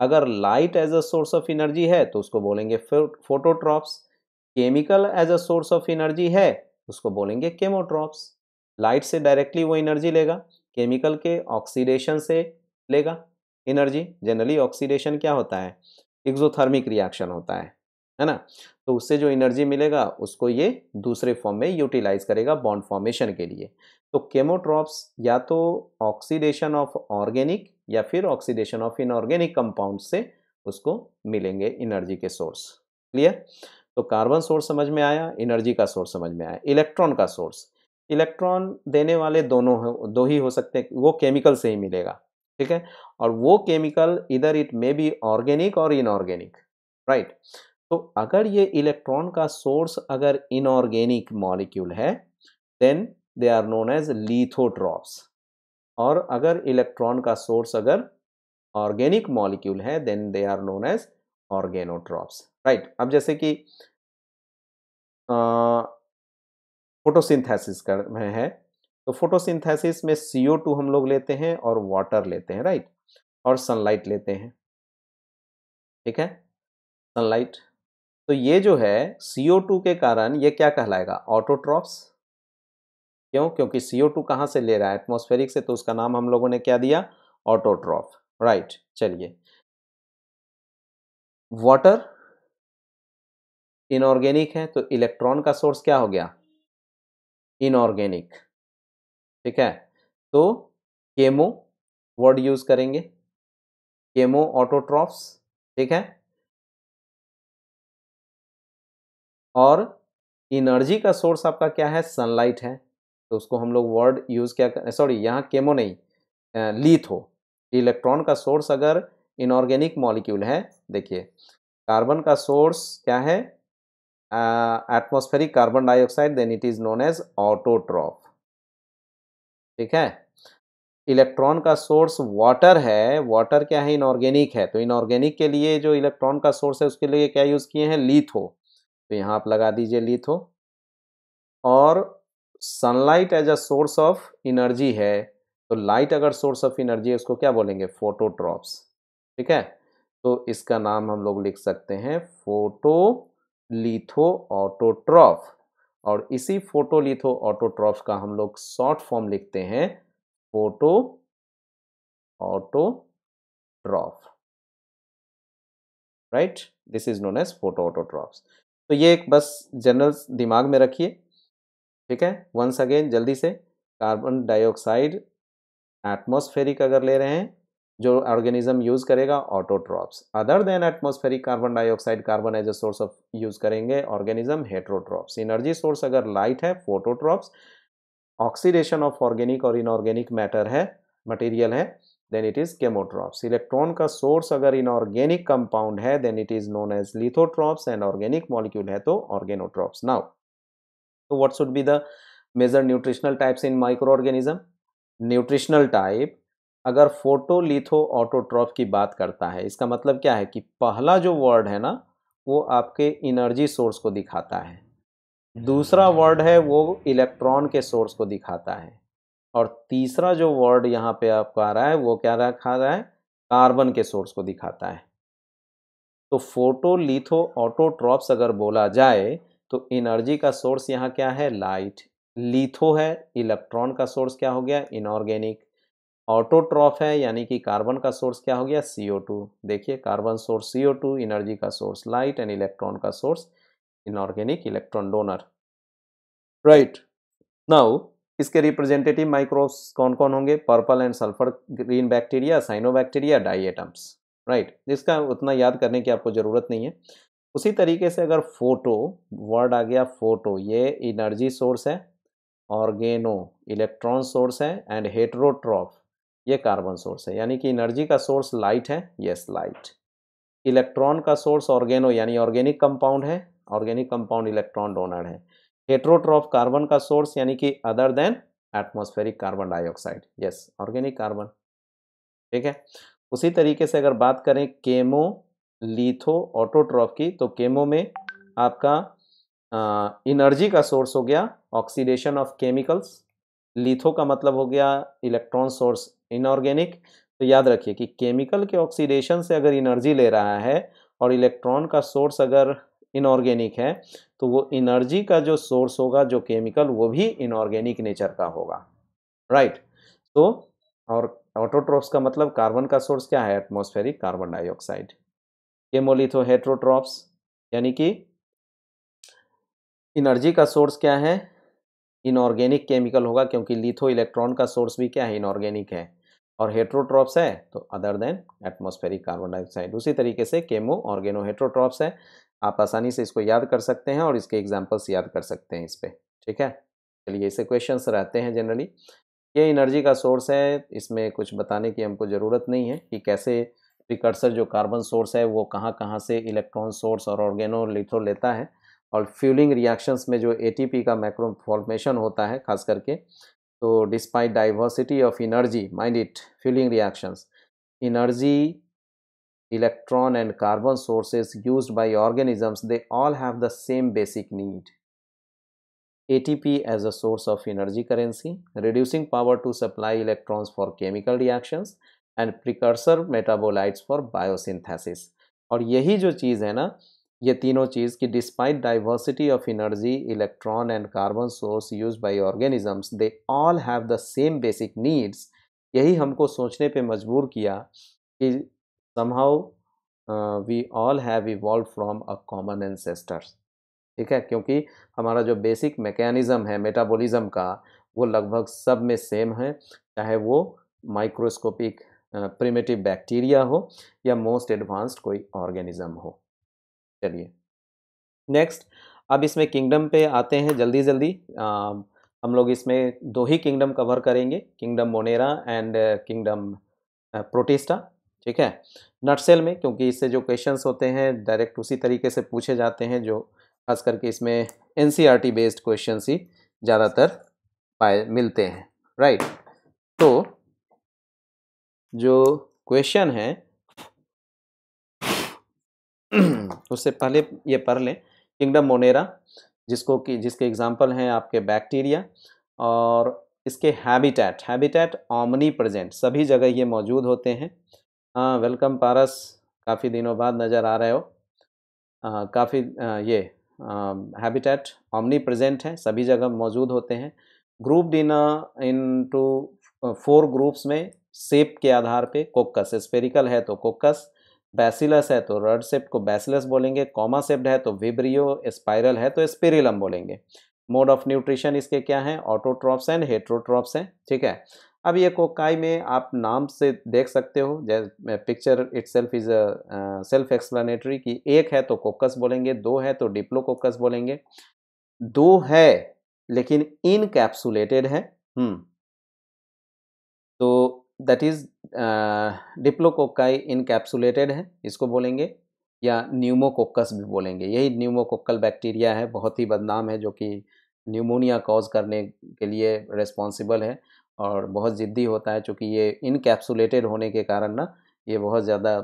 अगर light as a source of energy है तो उसको बोलेंगे phototrophs chemical as a source of energy है उसको बोलेंगे केमोट्रॉप्स लाइट से डायरेक्टली वो एनर्जी लेगा केमिकल के ऑक्सीडेशन से लेगा एनर्जी जनरली ऑक्सीडेशन क्या होता है एक्जोथर्मिक रिएक्शन होता है है ना तो उससे जो एनर्जी मिलेगा उसको ये दूसरे फॉर्म में यूटिलाइज करेगा बॉन्ड फॉर्मेशन के लिए तो केमोट्रॉप्स या तो ऑक्सीडेशन ऑफ ऑर्गेनिक या फिर ऑक्सीडेशन ऑफ इनऑर्गेनिक कंपाउंड से उसको मिलेंगे इनर्जी के सोर्स क्लियर तो कार्बन सोर्स समझ में आया इनर्जी का सोर्स समझ में आया इलेक्ट्रॉन का सोर्स इलेक्ट्रॉन देने वाले दोनों दो ही हो सकते हैं वो केमिकल से ही मिलेगा ठीक है और वो केमिकल इधर इट मे बी ऑर्गेनिक और इनऑर्गेनिक राइट तो अगर ये इलेक्ट्रॉन का सोर्स अगर इनऑर्गेनिक मॉलिक्यूल है then they are known as lithotrophs और अगर इलेक्ट्रॉन का सोर्स अगर ऑर्गेनिक मॉलिक्यूल है then they are known as organotrophs right अब जैसे कि फोटोसिंथेसिस कर तो में है तो फोटोसिंथेसिस में CO2 हम लोग लेते हैं और वाटर लेते हैं राइट और सनलाइट लेते हैं ठीक है सनलाइट तो ये जो है CO2 के कारण ये क्या कहलाएगा ऑटोट्रॉप्स क्यों क्योंकि सी ओ टू कहाँ से ले रहा है एटमोस्फेरिक से तो उसका नाम हम लोगों ने क्या दिया ऑटोट्रॉफ राइट चलिए वाटर इनऑर्गेनिक है तो इलेक्ट्रॉन का सोर्स क्या हो गया इनऑर्गेनिक ठीक है तो केमो वर्ड यूज करेंगे केमो ऑटोट्रॉफ्स ठीक है और एनर्जी का सोर्स आपका क्या है सनलाइट है तो उसको हम लोग वर्ड यूज़ क्या सॉरी यहाँ केमो नहीं हो इलेक्ट्रॉन का सोर्स अगर इनऑर्गेनिक मॉलिक्यूल है देखिए कार्बन का सोर्स क्या है atmospheric carbon dioxide then it is known as autotroph ठीक है इलेक्ट्रॉन का सोर्स वाटर है वाटर क्या है इनऑर्गेनिक है तो इनऑर्गेनिक के लिए जो इलेक्ट्रॉन का सोर्स है उसके लिए क्या यूज़ किए हैं लीथो तो यहाँ आप लगा दीजिए लीथो और sunlight as a source of energy है तो लाइट अगर सोर्स ऑफ एनर्जी है उसको क्या बोलेंगे फोटोट्रॉप्स ठीक है तो इसका नाम हम लोग लिख सकते हैं फोटो लिथो ऑटोट्रॉफ और इसी लिथो ऑटोट्रॉफ का हम लोग शॉर्ट फॉर्म लिखते हैं photo autotroph right this is known as photo autotroph तो ये एक बस जनरल दिमाग में रखिए ठीक है वंस अगेन जल्दी से कार्बन डाइऑक्साइड एटमोस्फेरिक अगर ले रहे हैं जो ऑर्गेनिज्म यूज करेगा autotrophs other than atmospheric carbon dioxide carbon as a source of use करेंगे ऑर्गेनिज्म हेट्रोट्रॉप्स एनर्जी सोर्स अगर लाइट है फोटोट्रॉप्स ऑक्सीडेशन ऑफ ऑर्गेनिक और इनऑर्गेनिक मैटर है मटेरियल है then it is chemotrophs electron का source अगर inorganic compound है then it is known as lithotrophs and organic molecule है तो organotrophs now So what should be the major nutritional types in micro organism nutritional type अगर photolitho autotroph की बात करता है इसका मतलब क्या है कि पहला जो वर्ड है ना वो आपके इनर्जी सोर्स को दिखाता है दूसरा वर्ड hmm. है वो इलेक्ट्रॉन के सोर्स को दिखाता है और तीसरा जो वर्ड यहाँ पे आपको आ रहा है वो क्या रखा रहा है कार्बन के सोर्स को दिखाता है तो फोटोलिथो ऑटोट्रॉप्स अगर बोला जाए तो एनर्जी का सोर्स यहाँ क्या है लाइट लीथो है इलेक्ट्रॉन का सोर्स क्या हो गया इनऑर्गेनिक ऑटोट्रॉफ है यानी कि कार्बन का सोर्स क्या हो गया सी देखिए कार्बन सोर्स सी एनर्जी का सोर्स लाइट एंड इलेक्ट्रॉन का source inorganic electron donor right now इसके रिप्रेजेंटेटिव माइक्रोब्स कौन कौन होंगे purple and sulphur green bacteria cyanobacteria diatoms right इसका उतना याद करने की आपको ज़रूरत नहीं है उसी तरीके से अगर फोटो वर्ड आ गया फोटो ये इनर्जी सोर्स है ऑर्गेनो इलेक्ट्रॉन सोर्स है एंड हेट्रोट्रॉफ ये कार्बन सोर्स है यानी कि इनर्जी का सोर्स लाइट है यस लाइट इलेक्ट्रॉन का सोर्स ऑर्गेनो यानी ऑर्गेनिक कंपाउंड है ऑर्गेनिक कंपाउंड इलेक्ट्रॉन डोनर है हेटरोट्रॉफ कार्बन का सोर्स यानी कि other than atmospheric carbon dioxide yes organic carbon ठीक है उसी तरीके से अगर बात करें केमो लीथो ऑटोट्रॉफ की तो केमो में आपका इनर्जी का सोर्स हो गया ऑक्सीडेशन ऑफ केमिकल्स लीथो का मतलब हो गया इलेक्ट्रॉन सोर्स इनऑर्गेनिक तो याद रखिए कि केमिकल के ऑक्सीडेशन से अगर इनर्जी ले रहा है और इलेक्ट्रॉन का सोर्स अगर इनऑर्गेनिक है तो वो इनर्जी का जो सोर्स होगा जो केमिकल वो भी इनऑर्गेनिक नेचर का होगा राइट right. तो और ऑटोट्रोप्स का मतलब कार्बन का सोर्स क्या है atmospheric carbon dioxide chemolitho heterotrophs यानी कि इनर्जी का सोर्स क्या है इनऑर्गेनिक केमिकल होगा क्योंकि लिथो इलेक्ट्रॉन का सोर्स भी क्या है इनऑर्गेनिक है और हेट्रोट्रॉप्स है तो other than atmospheric carbon dioxide उसी तरीके से केमो ऑर्गेनो हेट्रोट्रॉप्स है आप आसानी से इसको याद कर सकते हैं और इसके एग्जाम्पल्स याद कर सकते हैं इस पर ठीक है चलिए इसे क्वेश्चन रहते हैं जनरली ये इनर्जी का सोर्स है इसमें कुछ बताने की हमको ज़रूरत नहीं है कि कैसे प्रिकर्सर जो कार्बन सोर्स है वो कहाँ कहाँ से इलेक्ट्रॉन सोर्स और ऑर्गेनोलिथो लेता है और फ्यूलिंग रिएक्शंस में जो एटीपी का माइक्रो फॉर्मेशन होता है खास करके तो despite diversity of energy mind it fueling reactions energy electron and carbon sources use by organisms they all have the same basic need A T P as a source of energy currency reducing power to supply electrons for chemical reactions and precursor metabolites for biosynthesis और यही जो चीज़ है ना ये तीनों चीज़ कि despite diversity of energy electron and carbon source use by organisms they all have the same basic needs यही हमको सोचने पे मजबूर किया कि somehow we all have evolve from a common ancestors ठीक है क्योंकि हमारा जो बेसिक मैकेनिज़्म है मेटाबॉलिज्म का वो लगभग सब में सेम है चाहे वो माइक्रोस्कोपिक प्रिमेटिव बैक्टीरिया हो या मोस्ट एडवांस्ड कोई ऑर्गेनिज्म हो चलिए नेक्स्ट अब इसमें किंगडम पे आते हैं जल्दी जल्दी आ, हम लोग इसमें दो ही किंगडम कवर करेंगे kingdom Monera and kingdom Protista ठीक है नटसेल में क्योंकि इससे जो क्वेश्चंस होते हैं डायरेक्ट उसी तरीके से पूछे जाते हैं जो खास करके इसमें एन बेस्ड क्वेश्चन ही ज़्यादातर पाए मिलते हैं राइट तो जो क्वेश्चन है उससे पहले ये पढ़ लें किंगडम मोनेरा जिसको कि जिसके एग्जाम्पल हैं आपके बैक्टीरिया और इसके हैबिटेट हैबिटेट ऑमनी प्रजेंट सभी जगह ये मौजूद होते हैं हाँ वेलकम पारस काफ़ी दिनों बाद नज़र आ रहे हो काफ़ी ये हैबिटेट ऑमनी प्रजेंट है सभी जगह मौजूद होते हैं ग्रुप डिना इन टू फोर ग्रुप्स में सेप के आधार पे कोक्कस स्पेरिकल है तो कोक्कस बैसिलस है तो रड सेप को बैसिलस बोलेंगे कॉमा सेप्ड है तो विब्रियो स्पाइरल है तो स्पेरिलम बोलेंगे मोड ऑफ न्यूट्रिशन इसके क्या हैं ऑटोट्रॉप्स एंड हेट्रोट्रॉप्स हैं ठीक है अब ये कोकाई में आप नाम से देख सकते हो जैसे picture itself is self explanatory कि एक है तो कोकस बोलेंगे दो है तो डिप्लो कोकस बोलेंगे दो है लेकिन इनकैप्सुलेटेड है हम्म तो दैट इज डिप्लोकोकाई इनकैप्सुलेटेड है इसको बोलेंगे या न्यूमोकोकस भी बोलेंगे यही न्यूमोकोकल बैक्टीरिया है बहुत ही बदनाम है जो कि न्यूमोनिया कॉज करने के लिए रेस्पॉन्सिबल है और बहुत ज़िद्दी होता है चूँकि ये इनकैप्सुलेटेड होने के कारण ना ये बहुत ज़्यादा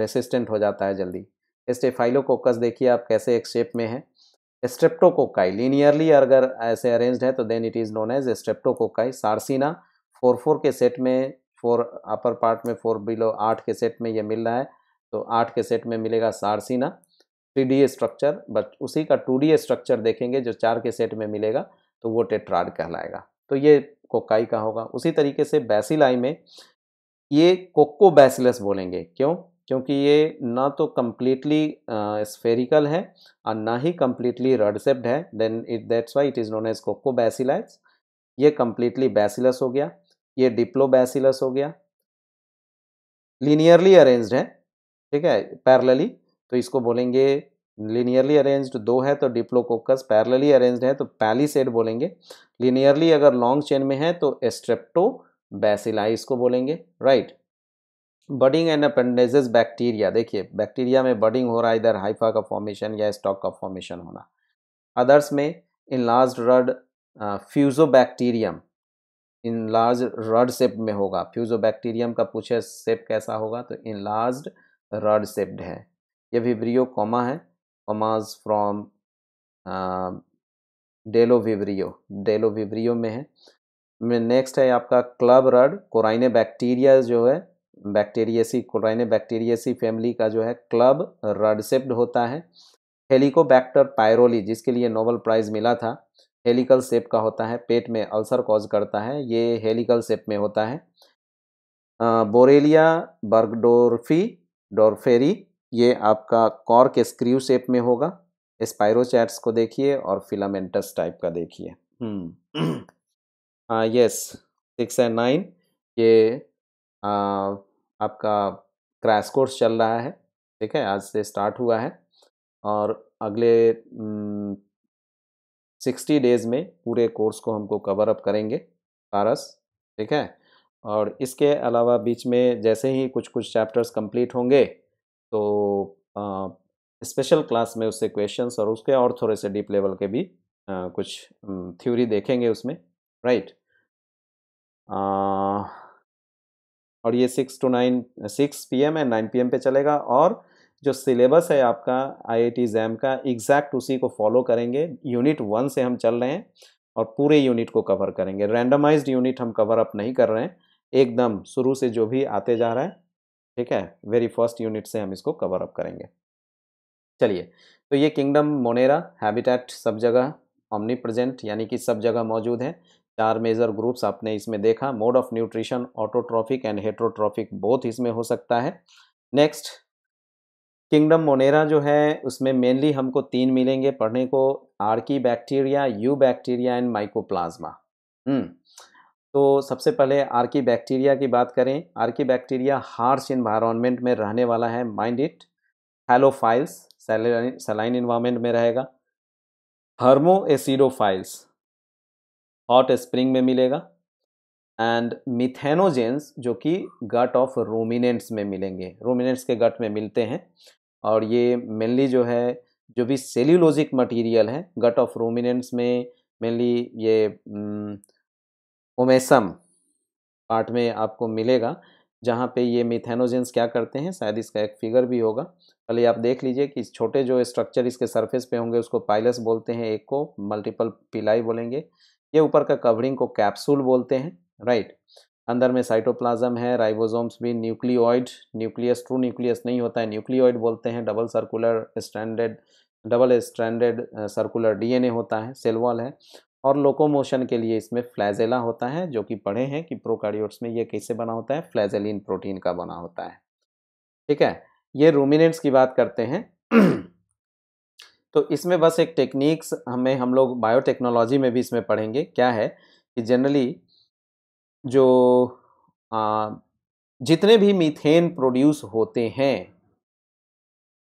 रेसिस्टेंट हो जाता है जल्दी स्टेफाइलोकोकस देखिए आप कैसे एक शेप में है स्ट्रेप्टोकोकाई लीनियरली अगर ऐसे अरेंज्ड है तो then it is known as streptococci sarcina four four के सेट में फोर अपर पार्ट में फोर बिलो आठ के सेट में ये मिल रहा है तो आठ के सेट में मिलेगा sarcina three D structure but उसी का टू डी स्ट्रक्चर देखेंगे जो चार के सेट में मिलेगा तो वो टेट्राड कहलाएगा तो ये कोकाई का होगा उसी तरीके से बैसिलाई में ये कोको बैसिलस बोलेंगे क्यों क्योंकि ये ना तो कम्प्लीटली स्फेरिकल है और ना ही कम्प्लीटली रडसेप्ड है then it that's why it is known as coccobacilli ये कम्प्लीटली बैसिलस हो गया ये डिप्लोबैसिलस हो गया लीनियरली अरेंज्ड है ठीक है पैरलली तो इसको बोलेंगे लीनियरली अरेंज्ड दो है तो डिप्लोकोकस पैरलली अरेंज्ड है तो पैलीसेड बोलेंगे लीनियरली अगर लॉन्ग चेन में है तो एस्ट्रेप्टो बैसिलाई इसको बोलेंगे right budding and appendages bacteria देखिए बैक्टीरिया में बडिंग हो रहा है इधर हाइफा का फॉर्मेशन या स्टॉक का फॉर्मेशन होना अदर्स में in last rod bacterium in large rod shape में होगा फ्यूजो बैक्टीरियम का पूछे सेप कैसा होगा तो इन लार्ज रड सेप्ड है ये विब्रियो कॉमा है commas from bdellovibrio bdellovibrio में है में नेक्स्ट है आपका क्लब रड कोराइने बैक्टीरिया जो है बैक्टीरियसी कोराइने बैक्टीरियसी फैमिली का जो है क्लब रड सेप्ड होता है हेलिकोबैक्टर पायरोली जिसके लिए नोबल प्राइज़ मिला था हेलिकल सेप का होता है पेट में अल्सर कॉज करता है ये हेलिकल सेप में होता है बोरेलिया बर्गडोरफी डोरफेरी ये आपका कॉर के स्क्रू शेप में होगा स्पायरोचैट्स को देखिए और फिलामेंटस टाइप का देखिए यस सिक्स एंड नाइन ये आ, आपका क्रैश कोर्स चल रहा है ठीक है आज से स्टार्ट हुआ है और अगले हम्म, सिक्सटी डेज़ में पूरे कोर्स को हमको कवर अप करेंगे पारस ठीक है और इसके अलावा बीच में जैसे ही कुछ कुछ चैप्टर्स कंप्लीट होंगे तो स्पेशल क्लास में उससे क्वेश्चंस और उसके और थोड़े से डीप लेवल के भी आ, कुछ थ्योरी देखेंगे उसमें राइट आ, और ये six to nine six P M and nine P M पे चलेगा और जो सिलेबस है आपका आई आई जैम का एग्जैक्ट उसी को फॉलो करेंगे यूनिट वन से हम चल रहे हैं और पूरे यूनिट को कवर करेंगे रैंडमाइज्ड यूनिट हम कवर अप नहीं कर रहे हैं एकदम शुरू से जो भी आते जा रहा है ठीक है वेरी फर्स्ट यूनिट से हम इसको कवर अप करेंगे चलिए तो ये किंगडम मोनेरा हैबिटेट सब जगह ऑमनी प्रजेंट यानी कि सब जगह मौजूद है चार मेजर ग्रुप्स आपने इसमें देखा mode of nutrition autotrophic and heterotrophic both इसमें हो सकता है नेक्स्ट किंगडम मोनेरा जो है उसमें मेनली हमको तीन मिलेंगे पढ़ने को archaebacteria eubacteria and mycoplasma तो सबसे पहले आर्की बैक्टीरिया की बात करें आर्की बैक्टीरिया हार्श इन्वायरमेंट में रहने वाला है mind it halophiles saline environment में रहेगा हर्मो एसिडोफाइल्स हॉट स्प्रिंग में मिलेगा एंड मिथेनोजेंस जो कि गट ऑफ रोमिनेंट्स में मिलेंगे रोमिनेंट्स के गट में मिलते हैं और ये मेनली जो है जो भी सेल्यूलोजिक मटेरियल है गट ऑफ रोमिनेंट्स में मेनली ये ओमेसम mm, पार्ट में आपको मिलेगा जहाँ पे ये मिथेनोजेंस क्या करते हैं शायद इसका एक फिगर भी होगा पहले आप देख लीजिए कि छोटे जो स्ट्रक्चर इसके सरफेस पे होंगे उसको पाइलस बोलते हैं एक को मल्टीपल पिलाई बोलेंगे ये ऊपर का कवरिंग को कैप्सूल बोलते हैं राइट अंदर में साइटोप्लाज्म है राइबोसोम्स भी न्यूक्लियोइड न्यूक्लियस ट्रू न्यूक्लियस नहीं होता है न्यूक्लियोइड बोलते हैं double circular standard double standard circular DNA होता है सेल वॉल है और लोकोमोशन के लिए इसमें फ्लैजेला होता है जो कि पढ़े हैं कि प्रोकारियोट्स में ये कैसे बना होता है फ्लैजेलिन प्रोटीन का बना होता है ठीक है ये रूमिनेट्स की बात करते हैं तो इसमें बस एक टेक्निक्स हमें हम लोग बायोटेक्नोलॉजी में भी इसमें पढ़ेंगे क्या है कि जनरली जो आ, जितने भी मीथेन प्रोड्यूस होते हैं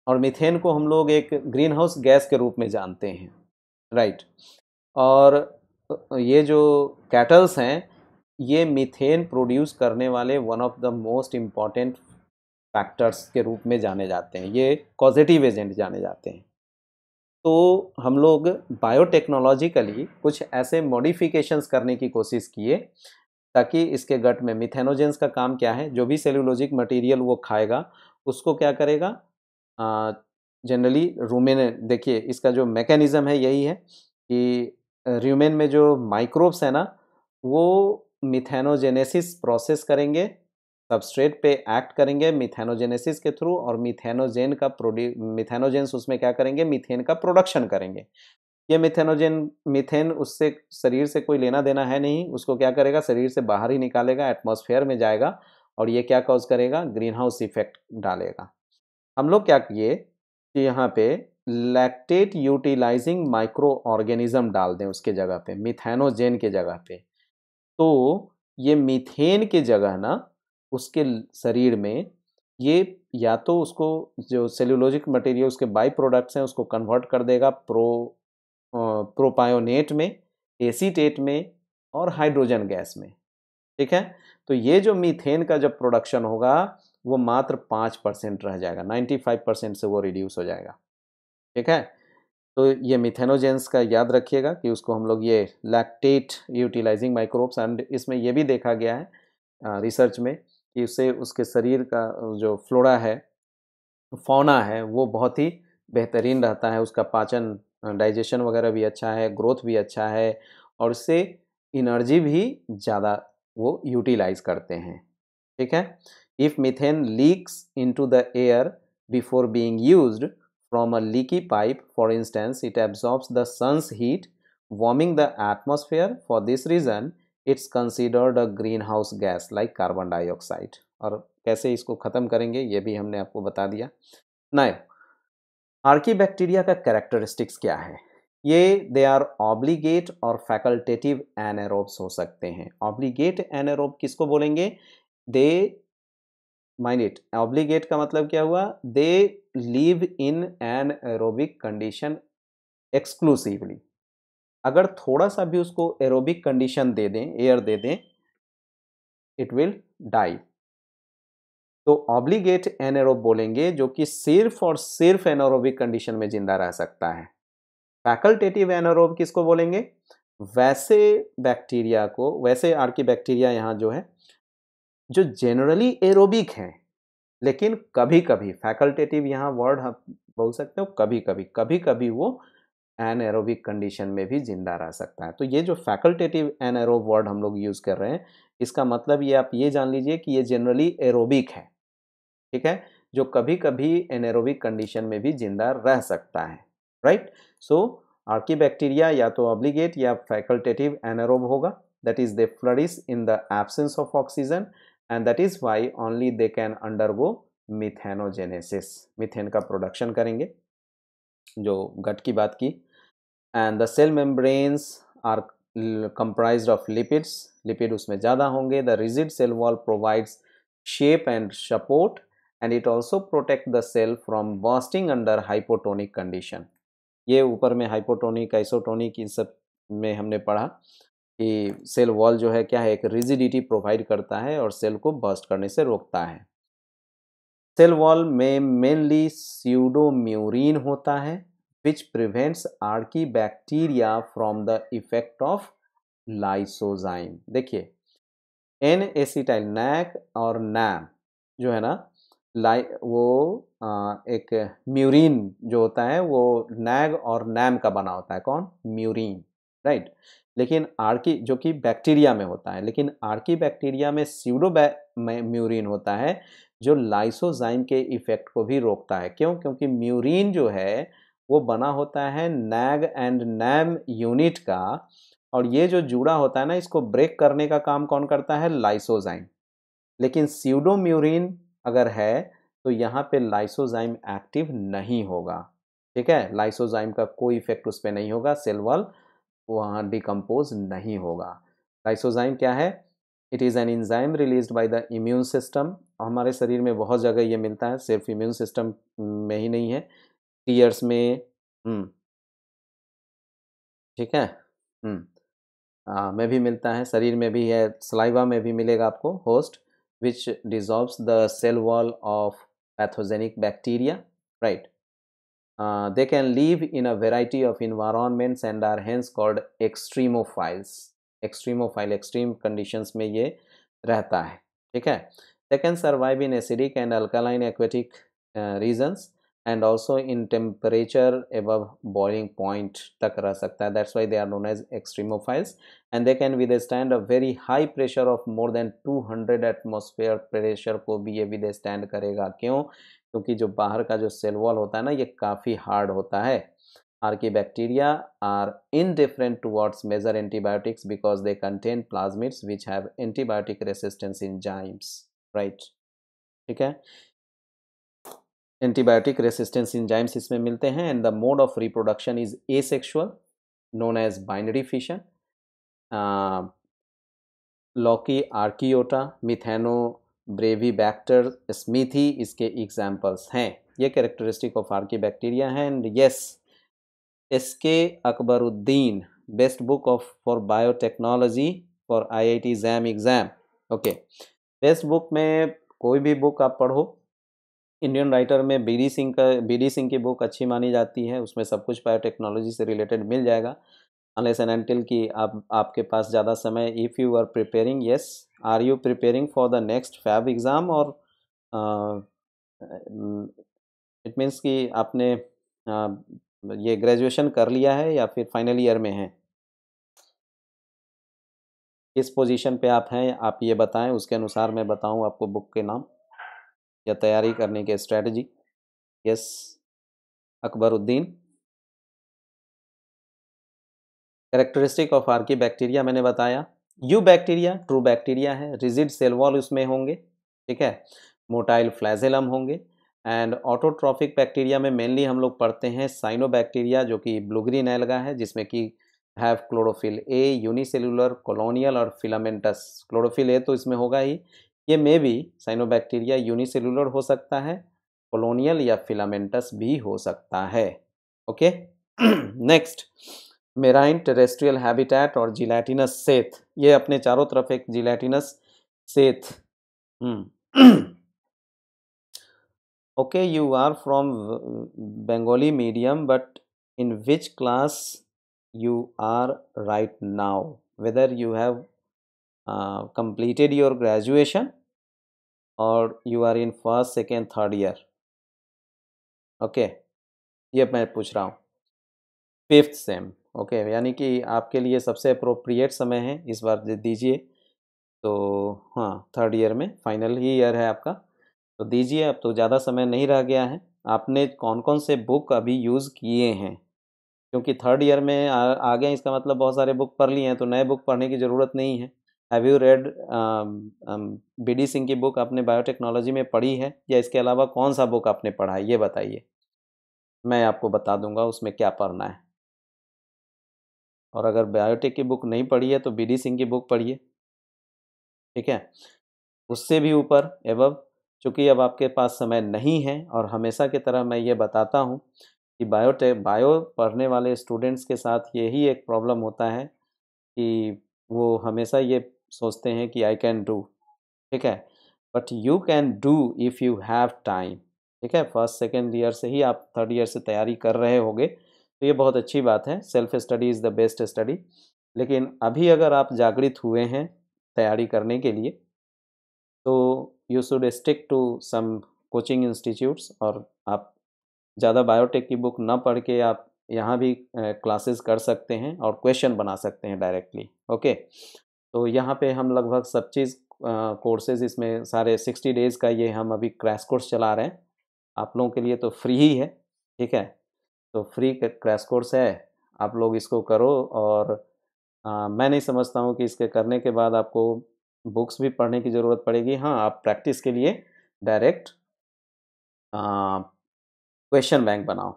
और मीथेन को हम लोग एक ग्रीन हाउस गैस के रूप में जानते हैं राइट और ये जो कैटल्स हैं ये मीथेन प्रोड्यूस करने वाले one of the most important factors के रूप में जाने जाते हैं ये पॉजिटिव एजेंट जाने जाते हैं तो हम लोग बायोटेक्नोलॉजिकली कुछ ऐसे मॉडिफिकेशंस करने की कोशिश किए ताकि इसके गट में मिथेनोजेंस का काम क्या है जो भी सेलुलोजिक मटेरियल वो खाएगा उसको क्या करेगा जनरली रूमेन देखिए इसका जो मैकेनिज़्म है यही है कि र्यूमेन में जो माइक्रोब्स है ना वो मिथेनोजेनेसिस प्रोसेस करेंगे सबस्ट्रेट पे एक्ट करेंगे मिथेनोजेनेसिस के थ्रू और मिथेनोजेन का प्रोड्यू मिथेनोजेंस उसमें क्या करेंगे मिथेन का प्रोडक्शन करेंगे ये मिथेनोजेन मिथेन उससे शरीर से कोई लेना देना है नहीं उसको क्या करेगा शरीर से बाहर ही निकालेगा एटमोसफेयर में जाएगा और ये क्या कॉज करेगा ग्रीन हाउस इफेक्ट डालेगा हम लोग क्या किए कि यहाँ पे लैक्टेट यूटिलाइजिंग माइक्रो ऑर्गेनिज्म डाल दें उसके जगह पे मिथेनोजेन के जगह पे तो ये मिथेन के जगह ना उसके शरीर में ये या तो उसको जो सेल्यूलॉजिक मटेरियल उसके बाई प्रोडक्ट्स हैं उसको कन्वर्ट कर देगा प्रो प्रोपायोनेट में एसीटेट में और हाइड्रोजन गैस में ठीक है तो ये जो मीथेन का जब प्रोडक्शन होगा वो मात्र पाँच परसेंट रह जाएगा नाइन्टी फाइव परसेंट से वो रिड्यूस हो जाएगा ठीक है तो ये मिथेनोजेंस का याद रखिएगा कि उसको हम लोग ये लैक्टेट यूटिलाइजिंग माइक्रोब्स एंड इसमें ये भी देखा गया है रिसर्च में कि उससे उसके शरीर का जो फ्लोरा है फौना है वो बहुत ही बेहतरीन रहता है उसका पाचन डाइजेशन वगैरह भी अच्छा है ग्रोथ भी अच्छा है और उससे इनर्जी भी ज़्यादा वो यूटिलाइज करते हैं ठीक है if methane leaks into the air before being use from a leaky pipe for instance it absorbs the sun's heat warming the atmosphere for this reason it's considered a greenhouse gas like carbon dioxide और कैसे इसको ख़त्म करेंगे ये भी हमने आपको बता दिया नाइव आर्की बैक्टीरिया का कैरेक्टरिस्टिक्स क्या है ये दे आर ऑब्लीगेट और फैकल्टेटिव एनारोब्स हो सकते हैं ऑब्लीगेट एनारोब किसको बोलेंगे दे माइंड इट ऑब्लीगेट का मतलब क्या हुआ they live in anaerobic condition exclusively अगर थोड़ा सा भी उसको एरोबिक कंडीशन दे दें एयर दे दें इट विल डाई तो ऑब्लीगेट एनएरोब बोलेंगे जो कि सिर्फ और सिर्फ एनोरोबिक कंडीशन में जिंदा रह सकता है फैकल्टेटिव एनोरोब किसको बोलेंगे वैसे बैक्टीरिया को वैसे आर्की बैक्टीरिया यहाँ जो है जो जनरली एरोबिक हैं लेकिन कभी कभी फैकल्टेटिव यहाँ वर्ड हम बोल सकते हो कभी कभी कभी कभी वो एन एरोबिक कंडीशन में भी जिंदा रह सकता है तो ये जो फैकल्टेटिव एन एरोब वर्ड हम लोग यूज़ कर रहे हैं इसका मतलब ये आप ये जान लीजिए कि ये जनरली एरोबिक है ठीक है जो कभी कभी एनेरोबिक कंडीशन में भी जिंदा रह सकता है राइट सो आर्की बैक्टीरिया या तो ऑब्लिगेट या फैकल्टेटिव एनेरोब होगा that is they flourish in the absence of oxygen and that is why only they can undergo methanogenesis methane का प्रोडक्शन करेंगे जो गट की बात की and the cell membranes are comprise of lipids lipid उसमें ज़्यादा होंगे the rigid cell wall provides shape and support and it also protect the cell from bursting under hypotonic condition ये ऊपर में हाइपोटोनिक आइसोटोनिक इन सब में हमने पढ़ा कि सेल वॉल जो है क्या है एक रिजिडिटी प्रोवाइड करता है और सेल को बर्स्ट करने से रोकता है सेल वॉल में मेनली स्यूडोम्यूरिन होता है which prevents archaebacteria from the effect of lysozyme देखिए एन एसिटाइल नैक और नैम जो है ना लाई वो आ, एक म्यूरिन जो होता है वो नैग और नैम का बना होता है कौन म्यूरिन राइट लेकिन आर्की जो कि बैक्टीरिया में होता है लेकिन आर्की बैक्टीरिया में सीडो बै, म्यूरिन होता है जो लाइसोजाइम के इफेक्ट को भी रोकता है क्यों क्योंकि म्यूरिन जो है वो बना होता है नैग एंड नैम यूनिट का और ये जो जुड़ा होता है ना इसको ब्रेक करने का काम कौन करता है लाइसोजाइम लेकिन सीडोम्यूरिन अगर है तो यहाँ पे लाइसोजाइम एक्टिव नहीं होगा ठीक है लाइसोजाइम का कोई इफेक्ट उस पर नहीं होगा सेल वॉल वहाँ डिकम्पोज नहीं होगा लाइसोजाइम क्या है it is an enzyme release by the immune system हमारे शरीर में बहुत जगह ये मिलता है सिर्फ इम्यून सिस्टम में ही नहीं है टीयर्स में हम्म। ठीक है हम्म। आ, में भी मिलता है शरीर में भी है सलाइवा में भी मिलेगा आपको host which dissolves the cell wall of pathogenic bacteria right uh, they can live in a variety of environments and are hence called extremophiles extremophile extreme conditions mein ye rehta hai theek hai they can survive in acidic and alkaline aquatic uh, regions and also in temperature above boiling point तक रह सकता है that's why they are known as extremophiles and they can withstand a very high pressure of more than two hundred atmosphere pressure को भी ये with stand करेगा क्यों क्योंकि जो बाहर का जो सेलवॉल होता है ना ये काफ़ी हार्ड होता है archaebacteria are indifferent towards major antibiotics because they contain plasmids which have antibiotic resistance enzymes right ठीक है एंटीबायोटिक रेसिस्टेंस इंजाइम्स इसमें मिलते हैं and the mode of reproduction is asexual known as binary fission lokiarchaeota methanobrevibacter smithii इसके examples हैं ये characteristic of archaebacteria हैं and yes S K Akbaruddin best book of for biotechnology for I I T JAM exam okay best book में कोई भी book आप पढ़ो Indian writer में डी सिंह का डी सिंह की बुक अच्छी मानी जाती है उसमें सब कुछ बायोटेक्नोलॉजी से रिलेटेड मिल जाएगा अनलेस एन एंटिल की आप आपके पास ज़्यादा समय if you are preparing yes are you preparing for the next fab exam और इट मीन्स कि आपने uh, ये ग्रेजुएशन कर लिया है या फिर फाइनल ईयर में हैं किस पोजीशन पे आप हैं आप ये बताएं उसके अनुसार मैं बताऊं आपको बुक के नाम या तैयारी करने के strategy yes Akbaruddin characteristic of archaebacteria मैंने बताया यू बैक्टीरिया ट्रू बैक्टीरिया है रिजिड सेल वॉल उसमें होंगे ठीक है मोटाइल फ्लैजेलम होंगे एंड ऑटोट्रॉफिक बैक्टीरिया में मेनली हम लोग पढ़ते हैं साइनो बैक्टीरिया जो कि ब्लूग्रीन एलगा है जिसमें कि have chlorophyll a unicellular colonial और फिलामेंटस क्लोरोफिल ए तो इसमें होगा ही ये मे भी साइनोबैक्टीरिया यूनिसेलुलर हो सकता है कोलोनियल या फिलामेंटस भी हो सकता है okay next marine terrestrial habitat और जिलेटिनस सेथ ये अपने चारों तरफ एक gelatinous sheath okay you are from Bengali medium but in which class you are right now whether you have uh, completed your graduation और you are in first second third year okay ये मैं पूछ रहा हूँ फिफ्थ सेम ओके यानी कि आपके लिए सबसे अप्रोप्रिएट समय है इस बार दीजिए तो हाँ थर्ड ईयर में फाइनल ही ईयर है आपका तो दीजिए अब तो ज़्यादा समय नहीं रह गया है आपने कौन कौन से बुक अभी यूज़ किए हैं क्योंकि थर्ड ईयर में आ, आ गए इसका मतलब बहुत सारे बुक पढ़ लिए हैं तो नए बुक पढ़ने की ज़रूरत नहीं है have you read B D Singh की बुक आपने बायोटेक्नोलॉजी में पढ़ी है या इसके अलावा कौन सा बुक आपने पढ़ा है ये बताइए मैं आपको बता दूंगा उसमें क्या पढ़ना है और अगर बायोटेक की बुक नहीं पढ़ी है तो बी डी सिंह की बुक पढ़िए ठीक है उससे भी ऊपर एवं चूँकि अब आपके पास समय नहीं है और हमेशा की तरह मैं ये बताता हूँ कि बायोटेक बायो पढ़ने वाले स्टूडेंट्स के साथ यही एक प्रॉब्लम होता है कि वो हमेशा ये सोचते हैं कि आई कैन डू ठीक है but you can do if you have time ठीक है फर्स्ट सेकेंड ईयर से ही आप थर्ड ईयर से तैयारी कर रहे होगे तो ये बहुत अच्छी बात है self study is the best study लेकिन अभी अगर आप जागृत हुए हैं तैयारी करने के लिए तो you should stick to some coaching institutes और आप ज़्यादा बायोटेक की बुक ना पढ़ के आप यहाँ भी क्लासेस कर सकते हैं और क्वेश्चन बना सकते हैं डायरेक्टली ओके तो यहाँ पे हम लगभग सब चीज़ कोर्सेज इसमें सारे सिक्सटी डेज़ का ये हम अभी क्रैश कोर्स चला रहे हैं आप लोगों के लिए तो फ्री ही है ठीक है तो फ्री क्रैश कोर्स है आप लोग इसको करो और आ, मैं नहीं समझता हूँ कि इसके करने के बाद आपको बुक्स भी पढ़ने की ज़रूरत पड़ेगी हाँ आप प्रैक्टिस के लिए डायरेक्ट क्वेश्चन बैंक बनाओ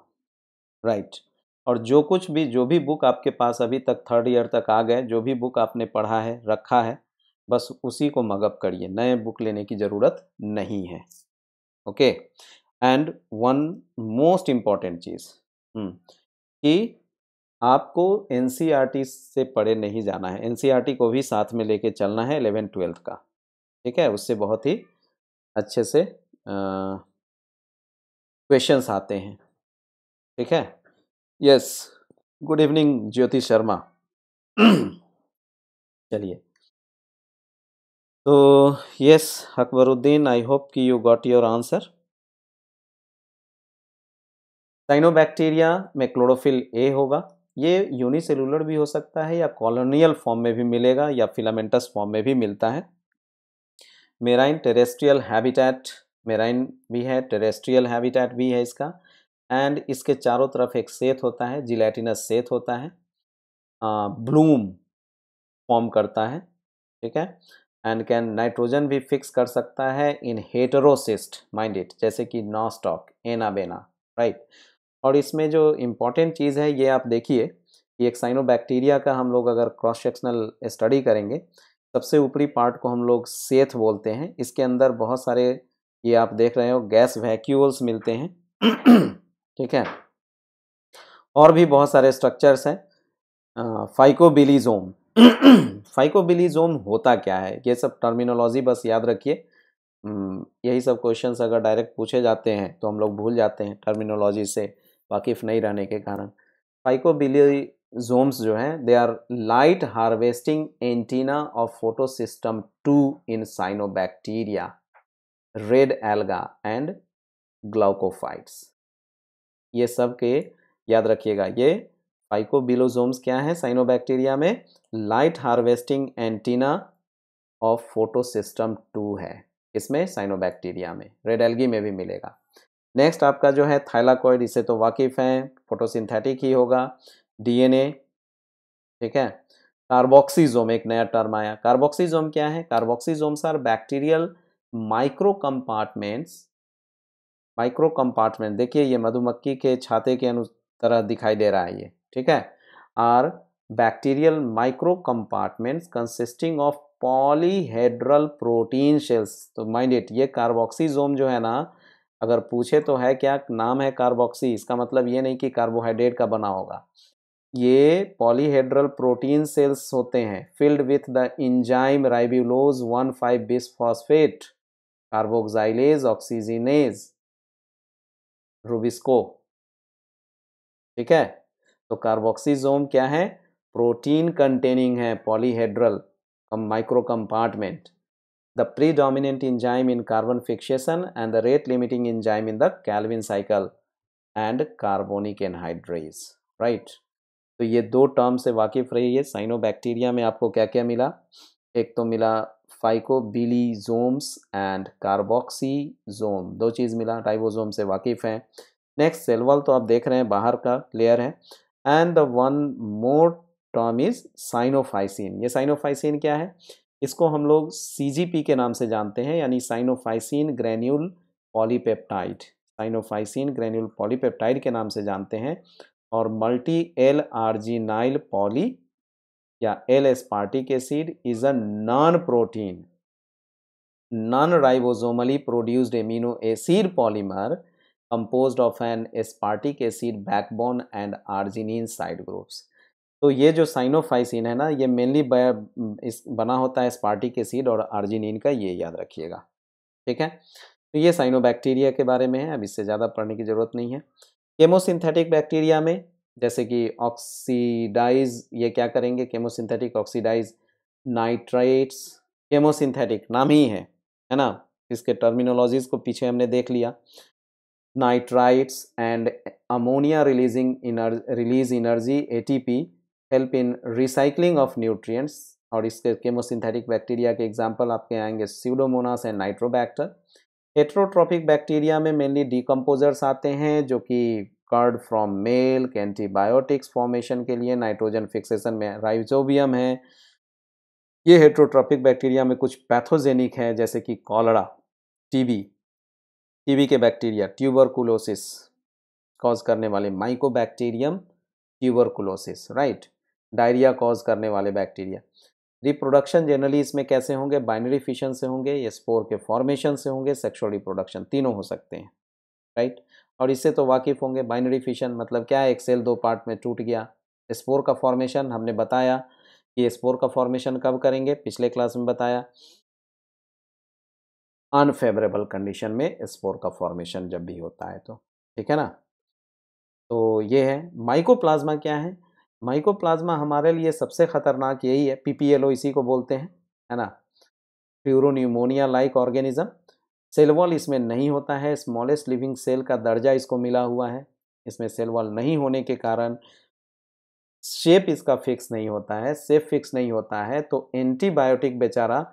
राइट और जो कुछ भी जो भी बुक आपके पास अभी तक थर्ड ईयर तक आ गए जो भी बुक आपने पढ़ा है रखा है बस उसी को मगअप करिए नए बुक लेने की ज़रूरत नहीं है okay and one most important चीज़ हम्म, कि आपको एन e से पढ़े नहीं जाना है एन e को भी साथ में लेके चलना है एलेवन ट्वेल्थ का ठीक है उससे बहुत ही अच्छे से क्वेश्चंस आते हैं ठीक है yes good evening Jyoti Sharma चलिए तो यस अकबरुद्दीन आई होप कि you got your answer cyanobacteria में क्लोरोफिल ए होगा ये यूनिसेलुलर भी हो सकता है या कॉलोनियल फॉर्म में भी मिलेगा या फिलामेंटस फॉर्म में भी मिलता है मेराइन टेरेस्ट्रियल हैबिटेट मेराइन भी है टेरेस्ट्रियल हैबिटेट भी है इसका एंड इसके चारों तरफ एक सेथ होता है जिलेटिनस सेथ होता है ब्लूम फॉर्म करता है ठीक है एंड कैन नाइट्रोजन भी फिक्स कर सकता है इन हेटरोसिस्ट माइंड इट जैसे कि नॉस्टॉक एना बेना राइट और इसमें जो इम्पॉर्टेंट चीज़ है ये आप देखिए कि एक साइनोबैक्टीरिया का हम लोग अगर क्रॉस सेक्शनल स्टडी करेंगे सबसे ऊपरी पार्ट को हम लोग सेथ बोलते हैं इसके अंदर बहुत सारे ये आप देख रहे हो गैस वैक्यूल्स मिलते हैं ठीक है और भी बहुत सारे स्ट्रक्चर्स हैं फाइकोबिलीजोम फाइकोबिलीजोम *clears throat* होता क्या है ये सब टर्मिनोलॉजी बस याद रखिए हम्म, यही सब क्वेश्चंस अगर डायरेक्ट पूछे जाते हैं तो हम लोग भूल जाते हैं टर्मिनोलॉजी से वाकिफ़ नहीं रहने के कारण फाइकोबिलीजोम्स जो हैं they are light harvesting antenna of photosystem two in cyanobacteria red alga and glaucophytes ये सब के याद रखिएगा ये फाइकोबिलोजोम्स क्या है साइनोबैक्टीरिया में light harvesting antenna of photosystem two है इसमें साइनोबैक्टीरिया में रेड एल्गी में भी मिलेगा नेक्स्ट आपका जो है थाइलाकॉइड इसे तो वाकिफ़ है फोटोसिंथेटिक ही होगा डीएनए ठीक है कार्बोक्सीजोम एक नया टर्म आया कार्बोक्सीजोम क्या है carboxysomes are bacterial micro compartments micro compartment देखिए ये मधुमक्खी के छाते के अनु तरह दिखाई दे रहा है ये ठीक है are bacterial micro compartments consisting of polyhedral protein shells तो माइंड इट ये कार्बोक्सीजोम जो है ना अगर पूछे तो है क्या नाम है कार्बोक्सी इसका मतलब ये नहीं कि कार्बोहाइड्रेट का बना होगा ये पॉलीहेड्रल प्रोटीन सेल्स होते हैं filled with the enzyme ribulose one five bisphosphate carboxylase oxygenase rubisco ठीक है तो कार्बोक्सीजोम क्या है प्रोटीन कंटेनिंग है polyhedral micro compartment the predominant enzyme in carbon fixation and the rate limiting enzyme in the Calvin cycle and carbonic anhydrase right तो ये दो term से वाकिफ रही है साइनो में आपको क्या क्या मिला एक तो मिला फाइकोबिलीजोम्स एंड कार्बोक्सीजोम दो चीज़ मिला राइबोसोम से वाकिफ़ हैं नेक्स्ट सेलवल तो आप देख रहे हैं बाहर का लेयर है and the one more term is cyanophycin ये साइनोफाइसिन क्या है इसको हम लोग सी के नाम से जानते हैं यानी cyanophycin granule polypeptide cyanophycin granule polypeptide के नाम से जानते हैं और मल्टी एल आर्जिनाइल पॉली या L aspartic acid is a non protein non ribosomally produced amino acid polymer compose of an aspartic acid backbone and arginine side groups तो ये जो साइनोफाइसिन है ना ये मेनली बना होता है स्पार्टिक एसिड और आर्जिनिन का ये याद रखिएगा ठीक है तो ये साइनोबैक्टीरिया के बारे में है अब इससे ज़्यादा पढ़ने की ज़रूरत नहीं है केमोसिंथेटिक बैक्टीरिया में जैसे कि ऑक्सीडाइज ये क्या करेंगे केमोसिंथेटिक ऑक्सीडाइज नाइट्राइट्स केमोसिंथेटिक नाम ही है है ना इसके टर्मिनोलॉजीज को पीछे हमने देख लिया nitrites and ammonia releasing release energy a help in recycling of nutrients और इसके केमोसिंथेटिक बैक्टीरिया के एग्जाम्पल आपके आएंगे pseudomonas and nitrobacter heterotrophic bacteria में मेनली डिकम्पोजर्स आते हैं जो कि curd from milk antibiotics formation के लिए नाइट्रोजन फिक्सेशन में राइजोबियम है ये हेट्रोट्रॉपिक बैक्टीरिया में कुछ पैथोजेनिक है जैसे कि कॉलरा टीबी टीबी के बैक्टीरिया ट्यूबरकुलोसिस कॉज करने वाले mycobacterium tuberculosis right diarrhoea cause करने वाले बैक्टीरिया रिप्रोडक्शन जनरली इसमें कैसे होंगे बाइनरी फिशन से होंगे या स्पोर के फॉर्मेशन से होंगे सेक्सुअल रिप्रोडक्शन तीनों हो सकते हैं राइट और इससे तो वाकिफ़ होंगे बाइनरी फिशन मतलब क्या है एक सेल दो पार्ट में टूट गया स्पोर का फॉर्मेशन हमने बताया कि स्पोर का फॉर्मेशन कब करेंगे पिछले क्लास में बताया अनफेवरेबल कंडीशन में स्पोर का फॉर्मेशन जब भी होता है तो ठीक है ना तो ये है माइकोप्लाज्मा क्या है माइकोप्लाज्मा हमारे लिए सबसे ख़तरनाक यही है पीपीएलओ इसी को बोलते हैं है ना pleuropneumonia like organism cell wall इसमें नहीं होता है स्मॉलेस्ट लिविंग सेल का दर्जा इसको मिला हुआ है इसमें सेल वॉल नहीं होने के कारण शेप इसका फिक्स नहीं होता है सेप फिक्स नहीं होता है तो एंटीबायोटिक बेचारा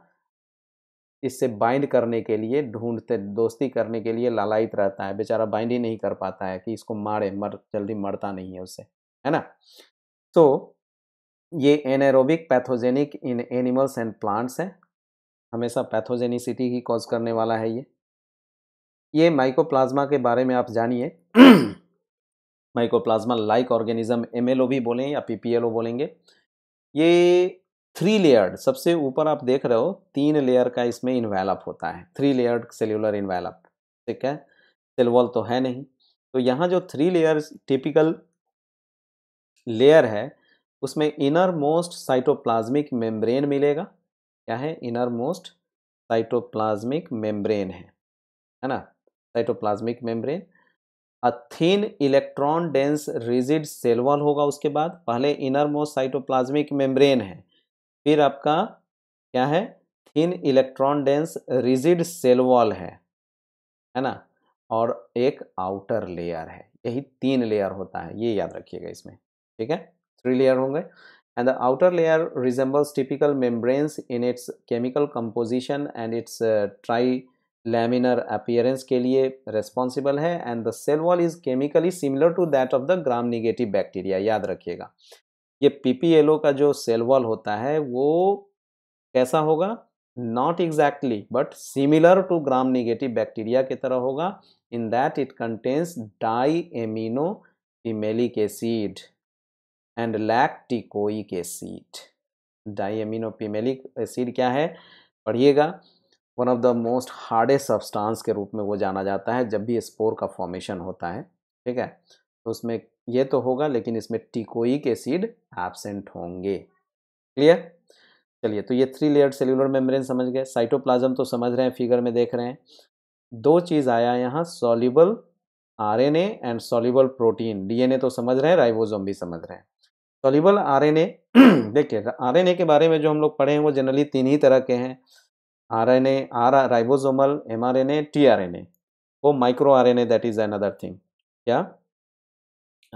इससे बाइंड करने के लिए ढूंढते दोस्ती करने के लिए लालायित रहता है बेचारा बाइंड ही नहीं कर पाता है कि इसको मारे मर जल्दी मरता नहीं है उससे है ना तो ये anaerobic pathogenic in animals and plants हैं हमेशा पैथोजेनिसिटी ही कॉज करने वाला है ये ये माइकोप्लाज्मा के बारे में आप जानिए माइकोप्लाज्मा लाइक ऑर्गेनिज्म एम भी बोलें या पी बोलेंगे ये थ्री लेयर्ड सबसे ऊपर आप देख रहे हो तीन लेयर का इसमें इन्वेलप होता है थ्री लेयर्ड सेल्युलर इन्वेलप ठीक है सेलवॉल तो है नहीं तो यहाँ जो थ्री लेयर टिपिकल लेयर है उसमें इनर मोस्ट साइटोप्लाज्मिक मेम्ब्रेन मिलेगा क्या है इनर मोस्ट साइटोप्लाज्मिक मेम्ब्रेन है है ना cytoplasmic membrane a thin electron dense rigid cell wall होगा उसके बाद पहले इनर मोस्ट साइटोप्लाज्मिक मेम्ब्रेन है फिर आपका क्या है thin electron dense rigid cell wall है है ना और एक आउटर लेयर है यही तीन लेयर होता है ये याद रखिएगा इसमें ठीक है थ्री लेयर होंगे and the outer layer resembles typical membranes in its chemical composition and its uh, trilaminar appearance ke liye responsible hai and the cell wall is chemically similar to that of the gram negative bacteria याद रखिएगा ये PPLO ka jo cell wall hota hai wo kaisa hoga not exactly but similar to gram negative bacteria की tarah hoga in that it contains diaminopimelic acid and lipoteichoic acid diaminopimelic acid क्या है पढ़िएगा one of the most hardest substance के रूप में वो जाना जाता है जब भी स्पोर का फॉर्मेशन होता है ठीक है तो उसमें ये तो होगा लेकिन इसमें टिकोइक एसिड एबसेंट होंगे क्लियर चलिए तो ये थ्री लेयर सेल्युलर मेम्ब्रेन समझ गए साइटोप्लाज्म तो समझ रहे हैं फिगर में देख रहे हैं दो चीज़ आया यहाँ soluble RNA and soluble protein DNA तो समझ रहे हैं राइबोसोम भी समझ रहे हैं सॉल्यूबल आरएनए *clears throat* देखिए आरएनए के बारे में जो हम लोग पढ़े हैं वो जनरली तीन ही तरह के हैं RNA are ribosomal mRNA tRNA वो micro RNA that is another thing क्या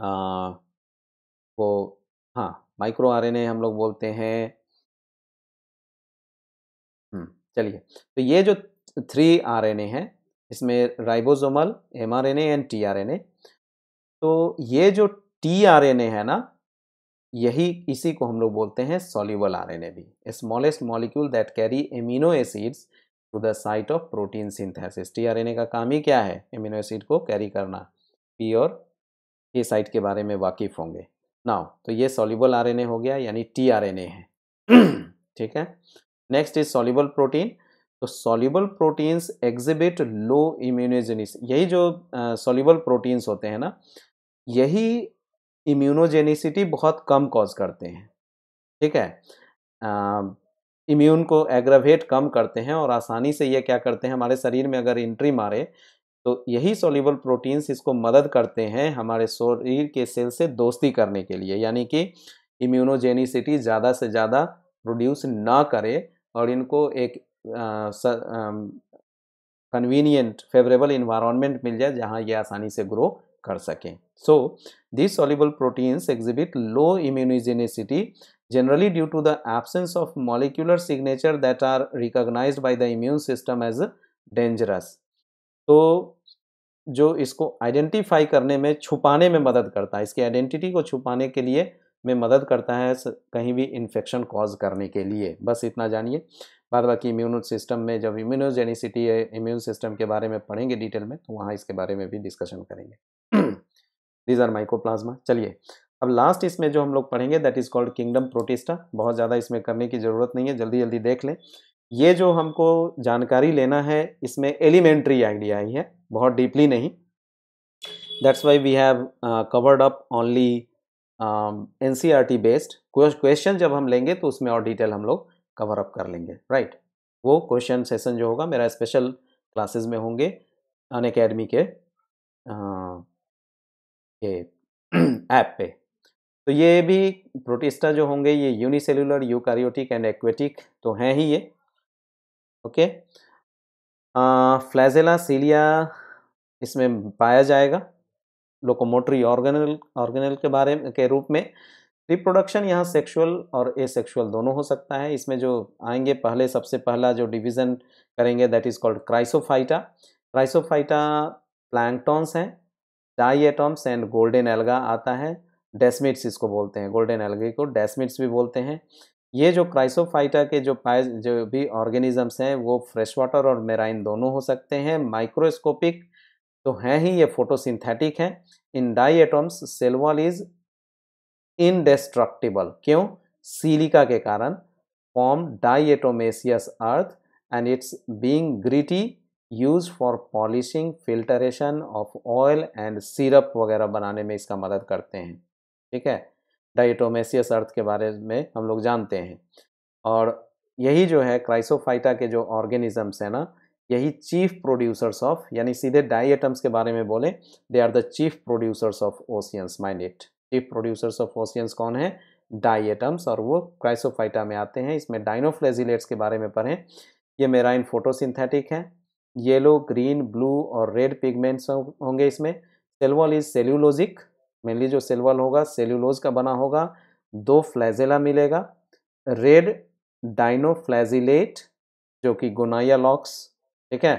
आ, वो हाँ माइक्रो आरएनए हम लोग बोलते हैं हम्म, चलिए तो ये जो थ्री आरएनए हैं इसमें राइबोसोमल एमआरएनए एंड टीआरएनए तो ये जो टीआरएनए है ना यही इसी को हम लोग बोलते हैं सॉल्यूबल आरएनए भी smallest molecule that carry amino acids to the site of protein synthesis tRNA का काम ही क्या है एमिनो एसिड को कैरी करना पी और के साइट के बारे में वाकिफ होंगे नाउ तो ये सॉल्यूबल ए हो गया यानी टी ए है *clears throat* ठीक है नेक्स्ट इज सॉल्यूबल प्रोटीन तो soluble proteins exhibit low immunogenicity यही जो सॉल्यूबल uh, प्रोटीन्स होते हैं ना यही इम्यूनोजेनिसिटी बहुत कम कॉज करते हैं ठीक है इम्यून को एग्रावेट कम करते हैं और आसानी से ये क्या करते हैं हमारे शरीर में अगर इंट्री मारे तो यही सोलिबल प्रोटीन्स इसको मदद करते हैं हमारे शरीर के सेल से दोस्ती करने के लिए यानी कि इम्यूनोजेनिसिटी ज़्यादा से ज़्यादा प्रोड्यूस ना करे और इनको एक कन्वीनियंट फेवरेबल इन्वायरमेंट मिल जाए जहाँ ये आसानी से ग्रो कर सकें So, these soluble proteins exhibit low immunogenicity generally due to the absence of molecular signature that are recognized by the immune system as dangerous. तो जो इसको आइडेंटिफाई करने में छुपाने में मदद करता है इसकी आइडेंटिटी को छुपाने के लिए में मदद करता है कहीं भी इन्फेक्शन कॉज करने के लिए बस इतना जानिए बाद बाकी इम्यून सिस्टम में जब इम्यूनोजेनिसिटी है इम्यून सिस्टम के बारे में पढ़ेंगे डिटेल में तो वहाँ इसके बारे में भी डिस्कशन करेंगे दीज आर माइकोप्लाज्मा चलिए अब लास्ट इसमें जो हम लोग पढ़ेंगे that is called kingdom protista बहुत ज़्यादा इसमें करने की ज़रूरत नहीं है जल्दी जल्दी देख लें ये जो हमको जानकारी लेना है इसमें एलिमेंट्री आइडिया आई है बहुत डीपली नहीं that's why we have covered up only N C R T based question जब हम लेंगे तो उसमें और डिटेल हम लोग कवर अप कर लेंगे राइट right? वो क्वेश्चन सेशन जो होगा मेरा स्पेशल क्लासेस में होंगे अन अकेडमी के uh, ये ऐप पे तो ये भी प्रोटिस्टा जो होंगे ये यूनिसेलुलर यूकारियोटिक एंड एक्वेटिक तो हैं ही ये ओके फ्लैजेला सीलिया इसमें पाया जाएगा लोकोमोटरी ऑर्गेनल ऑर्गेनल के बारे में के रूप में रिप्रोडक्शन यहाँ सेक्सुअल और एसेक्सुअल दोनों हो सकता है इसमें जो आएंगे पहले सबसे पहला जो डिवीज़न करेंगे that is called chrysophyta chrysophyta planktons हैं डाइएटम्स एंड गोल्डन एल्गा आता है डेस्मिट्स इसको बोलते हैं गोल्डन एल्गी को डेस्मिट्स भी बोलते हैं ये जो क्राइसोफाइटा के जो पाए जो भी ऑर्गेनिजम्स हैं वो फ्रेश वाटर और मेराइन दोनों हो सकते हैं माइक्रोस्कोपिक तो हैं ही ये फोटोसिंथेटिक हैं in diatoms cell wall is indestructible क्यों सीलिका के कारण form diatomaceous earth and its being gritty use for polishing filtration of oil and syrup वगैरह बनाने में इसका मदद करते हैं ठीक है डाइटोमेसियस अर्थ के बारे में हम लोग जानते हैं और यही जो है क्राइसोफाइटा के जो ऑर्गेनिजम्स हैं ना यही चीफ प्रोड्यूसर्स ऑफ यानी सीधे डाई आइटम्स के बारे में बोले they are the chief producers of oceans mind it chief producers of oceans कौन है डाई आइटम्स और वो क्राइसोफाइटा में आते हैं इसमें डाइनोफ्लेजिलेट्स के बारे में पढ़ें ये मेराइन फोटोसिंथेटिक है येलो ग्रीन ब्लू और रेड पिगमेंट्स होंगे इसमें सेलवॉल इज सेल्यूलोजिक मेनली जो सेलवॉल होगा सेल्यूलोज का बना होगा दो फ्लैजेला मिलेगा रेड डाइनोफ्लैजिलेट जो कि गोनाया लॉक्स ठीक है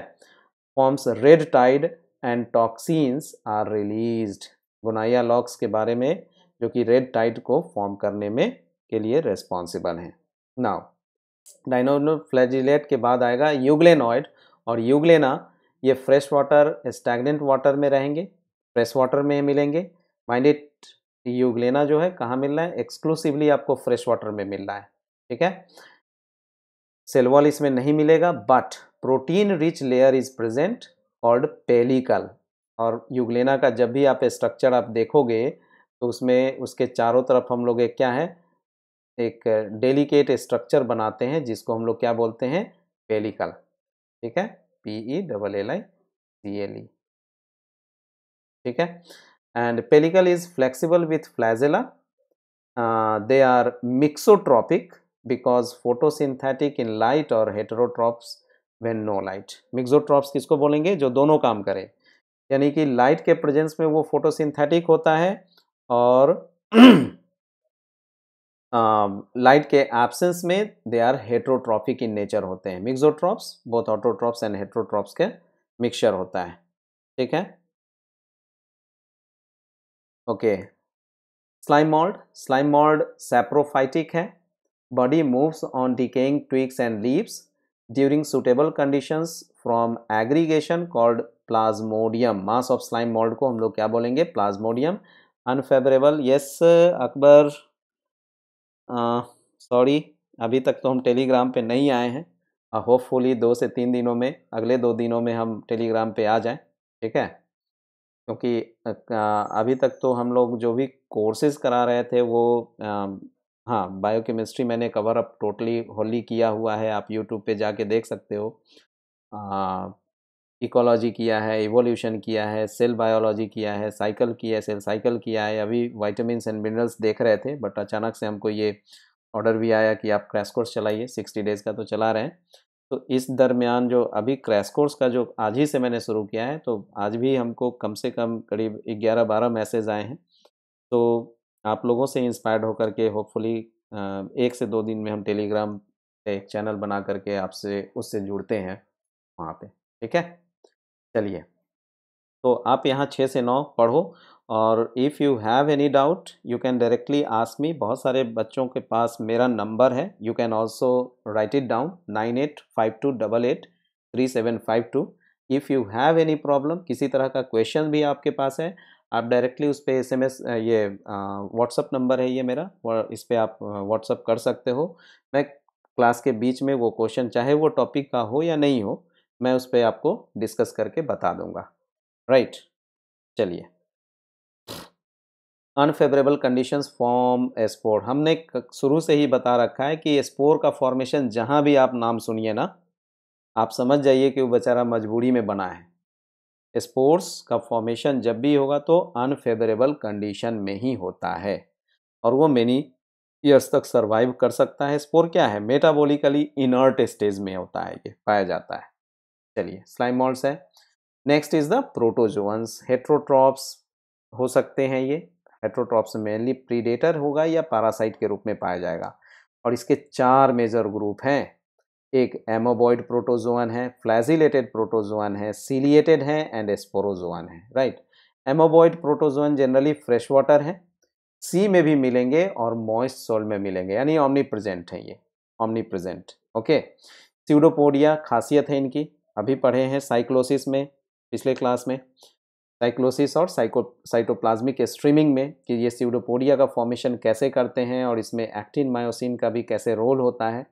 forms red tide and toxins are release Gonyaulax के बारे में जो कि रेड टाइड को फॉर्म करने में के लिए रेस्पॉन्सिबल हैं नाउ डाइनोफ्लैजिलेट के बाद आएगा यूग्लेनॉइड और यूगलेना ये फ्रेश वाटर स्टैगनेंट वाटर में रहेंगे फ्रेश वाटर में मिलेंगे माइंडेड यूगलेना जो है कहाँ मिल रहा है एक्सक्लूसिवली आपको फ्रेश वाटर में मिल रहा है ठीक है सेलवॉल इसमें नहीं मिलेगा but protein rich layer is present called pellicle और यूगलेना का जब भी आप स्ट्रक्चर आप देखोगे तो उसमें उसके चारों तरफ हम लोग एक क्या है एक डेलिकेट स्ट्रक्चर बनाते हैं जिसको हम लोग क्या बोलते हैं पेलिकल ठीक है P E double L I C L E ठीक है and pellicle is flexible with flagella they are mixotrophic because photosynthetic in light और heterotrophs when no light mixotrophs किसको बोलेंगे जो दोनों काम करें यानी कि लाइट के प्रेजेंस में वो फोटोसिंथेटिक होता है और *clears throat* हम्म। लाइट um, के एब्सेंस में they are heterotrophic in nature होते हैं mixotrophs both autotrophs and heterotrophs के मिक्सचर होता है ठीक है okay slime mould slime mould saprophytic है body moves on decaying twigs and leaves during suitable conditions from aggregation called plasmodium mass of slime mould को हम लोग क्या बोलेंगे plasmodium unfavourable yes Akbar sorry अभी तक तो हम टेलीग्राम पे नहीं आए हैं होपफुली दो से तीन दिनों में अगले दो दिनों में हम टेलीग्राम पे आ जाएं ठीक है क्योंकि अभी तक तो हम लोग जो भी कोर्सेज करा रहे थे वो आ, हाँ बायोकेमिस्ट्री मैंने कवर अप टोटली होली किया हुआ है आप यूट्यूब पे जाके देख सकते हो इकोलॉजी किया है इवोल्यूशन किया है सेल बायोलॉजी किया है साइकिल किया है सेल साइकिल किया है अभी वाइटामस एंड मिनरल्स देख रहे थे बट अचानक से हमको ये ऑर्डर भी आया कि आप क्रैश कोर्स चलाइए सिक्सटी डेज़ का तो चला रहे हैं तो इस दरमियान जो अभी क्रैश कोर्स का जो आज ही से मैंने शुरू किया है तो आज भी हमको कम से कम करीब ग्यारह बारह मैसेज आए हैं तो आप लोगों से इंस्पायर्ड होकर के होपफुली एक से दो दिन में हम टेलीग्राम पे एक चैनल बना करके आपसे उससे जुड़ते हैं वहाँ पे ठीक है चलिए तो आप यहाँ छः से नौ पढ़ो और if you have any doubt you can directly ask me बहुत सारे बच्चों के पास मेरा नंबर है you can also write it down nine eight five two double eight three seven five two if you have any problem किसी तरह का क्वेश्चन भी आपके पास है आप डायरेक्टली उस पर एस एम एस ये व्हाट्सअप नंबर है ये मेरा इस पर आप व्हाट्सअप कर सकते हो मैं क्लास के बीच में वो क्वेश्चन चाहे वो टॉपिक का हो या नहीं हो मैं उस पर आपको डिस्कस करके बता दूंगा राइट चलिए अनफेवरेबल कंडीशंस फॉर्म एस्पोर हमने शुरू से ही बता रखा है कि एस्पोर का फॉर्मेशन जहाँ भी आप नाम सुनिए ना आप समझ जाइए कि वो बेचारा मजबूरी में बना है स्पोर्ट्स का फॉर्मेशन जब भी होगा तो अनफेवरेबल कंडीशन में ही होता है और वो मेनी ईयर्स तक सर्वाइव कर सकता है स्पोर क्या है मेटाबॉलिकली इनर्ट स्टेज में होता है ये पाया जाता है चलिए स्लाइम मॉल्स है next is the protozoans heterotrophs हो सकते हैं ये हेट्रोट्रॉप्स मेनली प्रीडेटर होगा या पैरासाइट के रूप में पाया जाएगा और इसके चार मेजर ग्रुप हैं एक एमोबॉइड प्रोटोजोन है फ्लैजिलेटेड प्रोटोजोन है सीलिएटेड है एंड एस्पोरोजोन है right amoeboid protozoan generally fresh water है सी में भी मिलेंगे और मॉइस्ट सोल में मिलेंगे यानी ऑमनी प्रेजेंट है ये ऑमनी प्रेजेंट ओके स्यूडोपोडिया खासियत है इनकी अभी पढ़े हैं साइक्लोसिस में पिछले क्लास में साइक्लोसिस और साइको साइटोप्लाज्मिक स्ट्रीमिंग में कि ये सीडोपोडिया का फॉर्मेशन कैसे करते हैं और इसमें एक्टिन मायोसिन का भी कैसे रोल होता है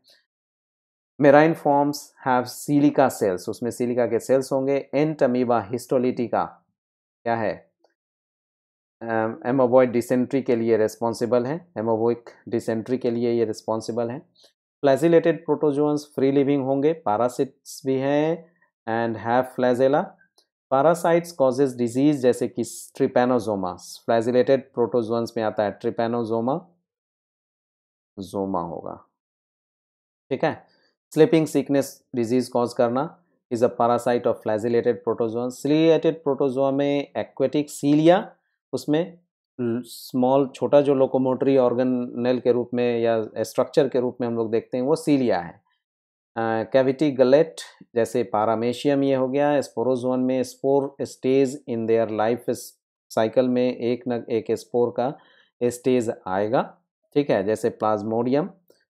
marine forms have silica cells उसमें सिलिका के सेल्स होंगे हिस्टोलिटी हिस्टोलिटिका क्या है एमोबॉइड डिसेंट्री के लिए रिस्पॉन्सिबल है एमोबोइक डिसेंट्री के लिए ये रिस्पॉन्सिबल है फ्लैजिलेटेड प्रोटोजोअन्स फ्री लिविंग होंगे पैरासिट्स भी हैं and have flagella parasites causes disease जैसे कि ट्रिपेनोजोमा फ्लैजिलेटेड प्रोटोजोअन्स में आता है ट्रिपेनोजोमा जोमा होगा ठीक है स्लीपिंग सिकनेस डिजीज कॉज करना is a parasite of flagellated protozoa ciliated protozoa में एक्वेटिक सीलिया उसमें स्मॉल छोटा जो लोकोमोटरी ऑर्गन नेल के रूप में या स्ट्रक्चर के रूप में हम लोग देखते हैं वो सीलिया है कैविटी गलेट जैसे पारामेशियम ये हो गया स्पोरोजोन में spore stage in their life cycle में एक न एक स्पोर का स्टेज आएगा ठीक है जैसे प्लाज्मोडियम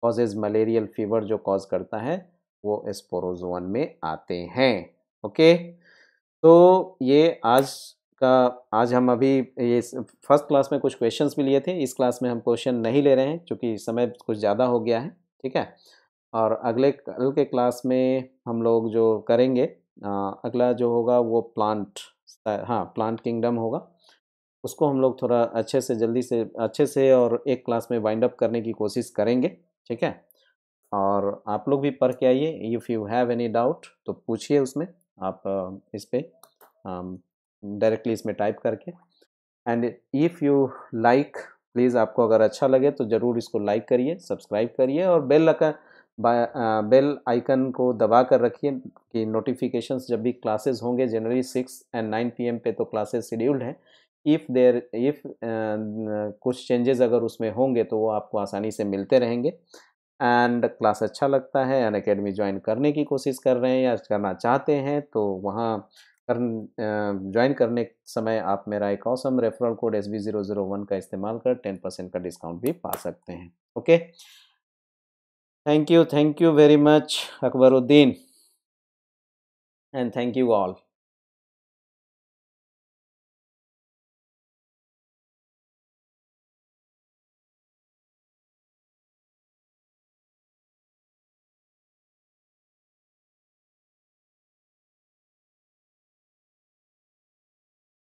कॉजेज मलेरियल फीवर जो कॉज करता है वो स्पोरोजोन में आते हैं ओके तो ये आज का आज हम अभी ये फर्स्ट क्लास में कुछ क्वेश्चंस भी लिए थे इस क्लास में हम क्वेश्चन नहीं ले रहे हैं क्योंकि समय कुछ ज़्यादा हो गया है ठीक है और अगले कल के क्लास में हम लोग जो करेंगे आ, अगला जो होगा वो प्लांट हाँ प्लांट किंगडम होगा उसको हम लोग थोड़ा अच्छे से जल्दी से अच्छे से और एक क्लास में वाइंड अप करने की कोशिश करेंगे ठीक है और आप लोग भी पढ़ के आइए if you have any doubt तो पूछिए उसमें आप इस पर डायरेक्टली इसमें टाइप करके and if you like please आपको अगर अच्छा लगे तो ज़रूर इसको लाइक करिए सब्सक्राइब करिए और बेल अका बेल आइकन को दबा कर रखिए कि नोटिफिकेशंस जब भी क्लासेस होंगे generally six and nine PM पे तो क्लासेस शेड्यूल्ड हैं इफ़ देर इफ़ कुछ चेंजेस अगर उसमें होंगे तो वो आपको आसानी से मिलते रहेंगे एंड क्लास अच्छा लगता है अन अकेडमी ज्वाइन करने की कोशिश कर रहे हैं या करना चाहते हैं तो वहाँ कर ज्वाइन करने समय आप मेरा एक awesome referral code S B zero zero one का इस्तेमाल कर टेन परसेंट का डिस्काउंट भी पा सकते हैं okay thank you thank you very much Akbaruddin and thank you all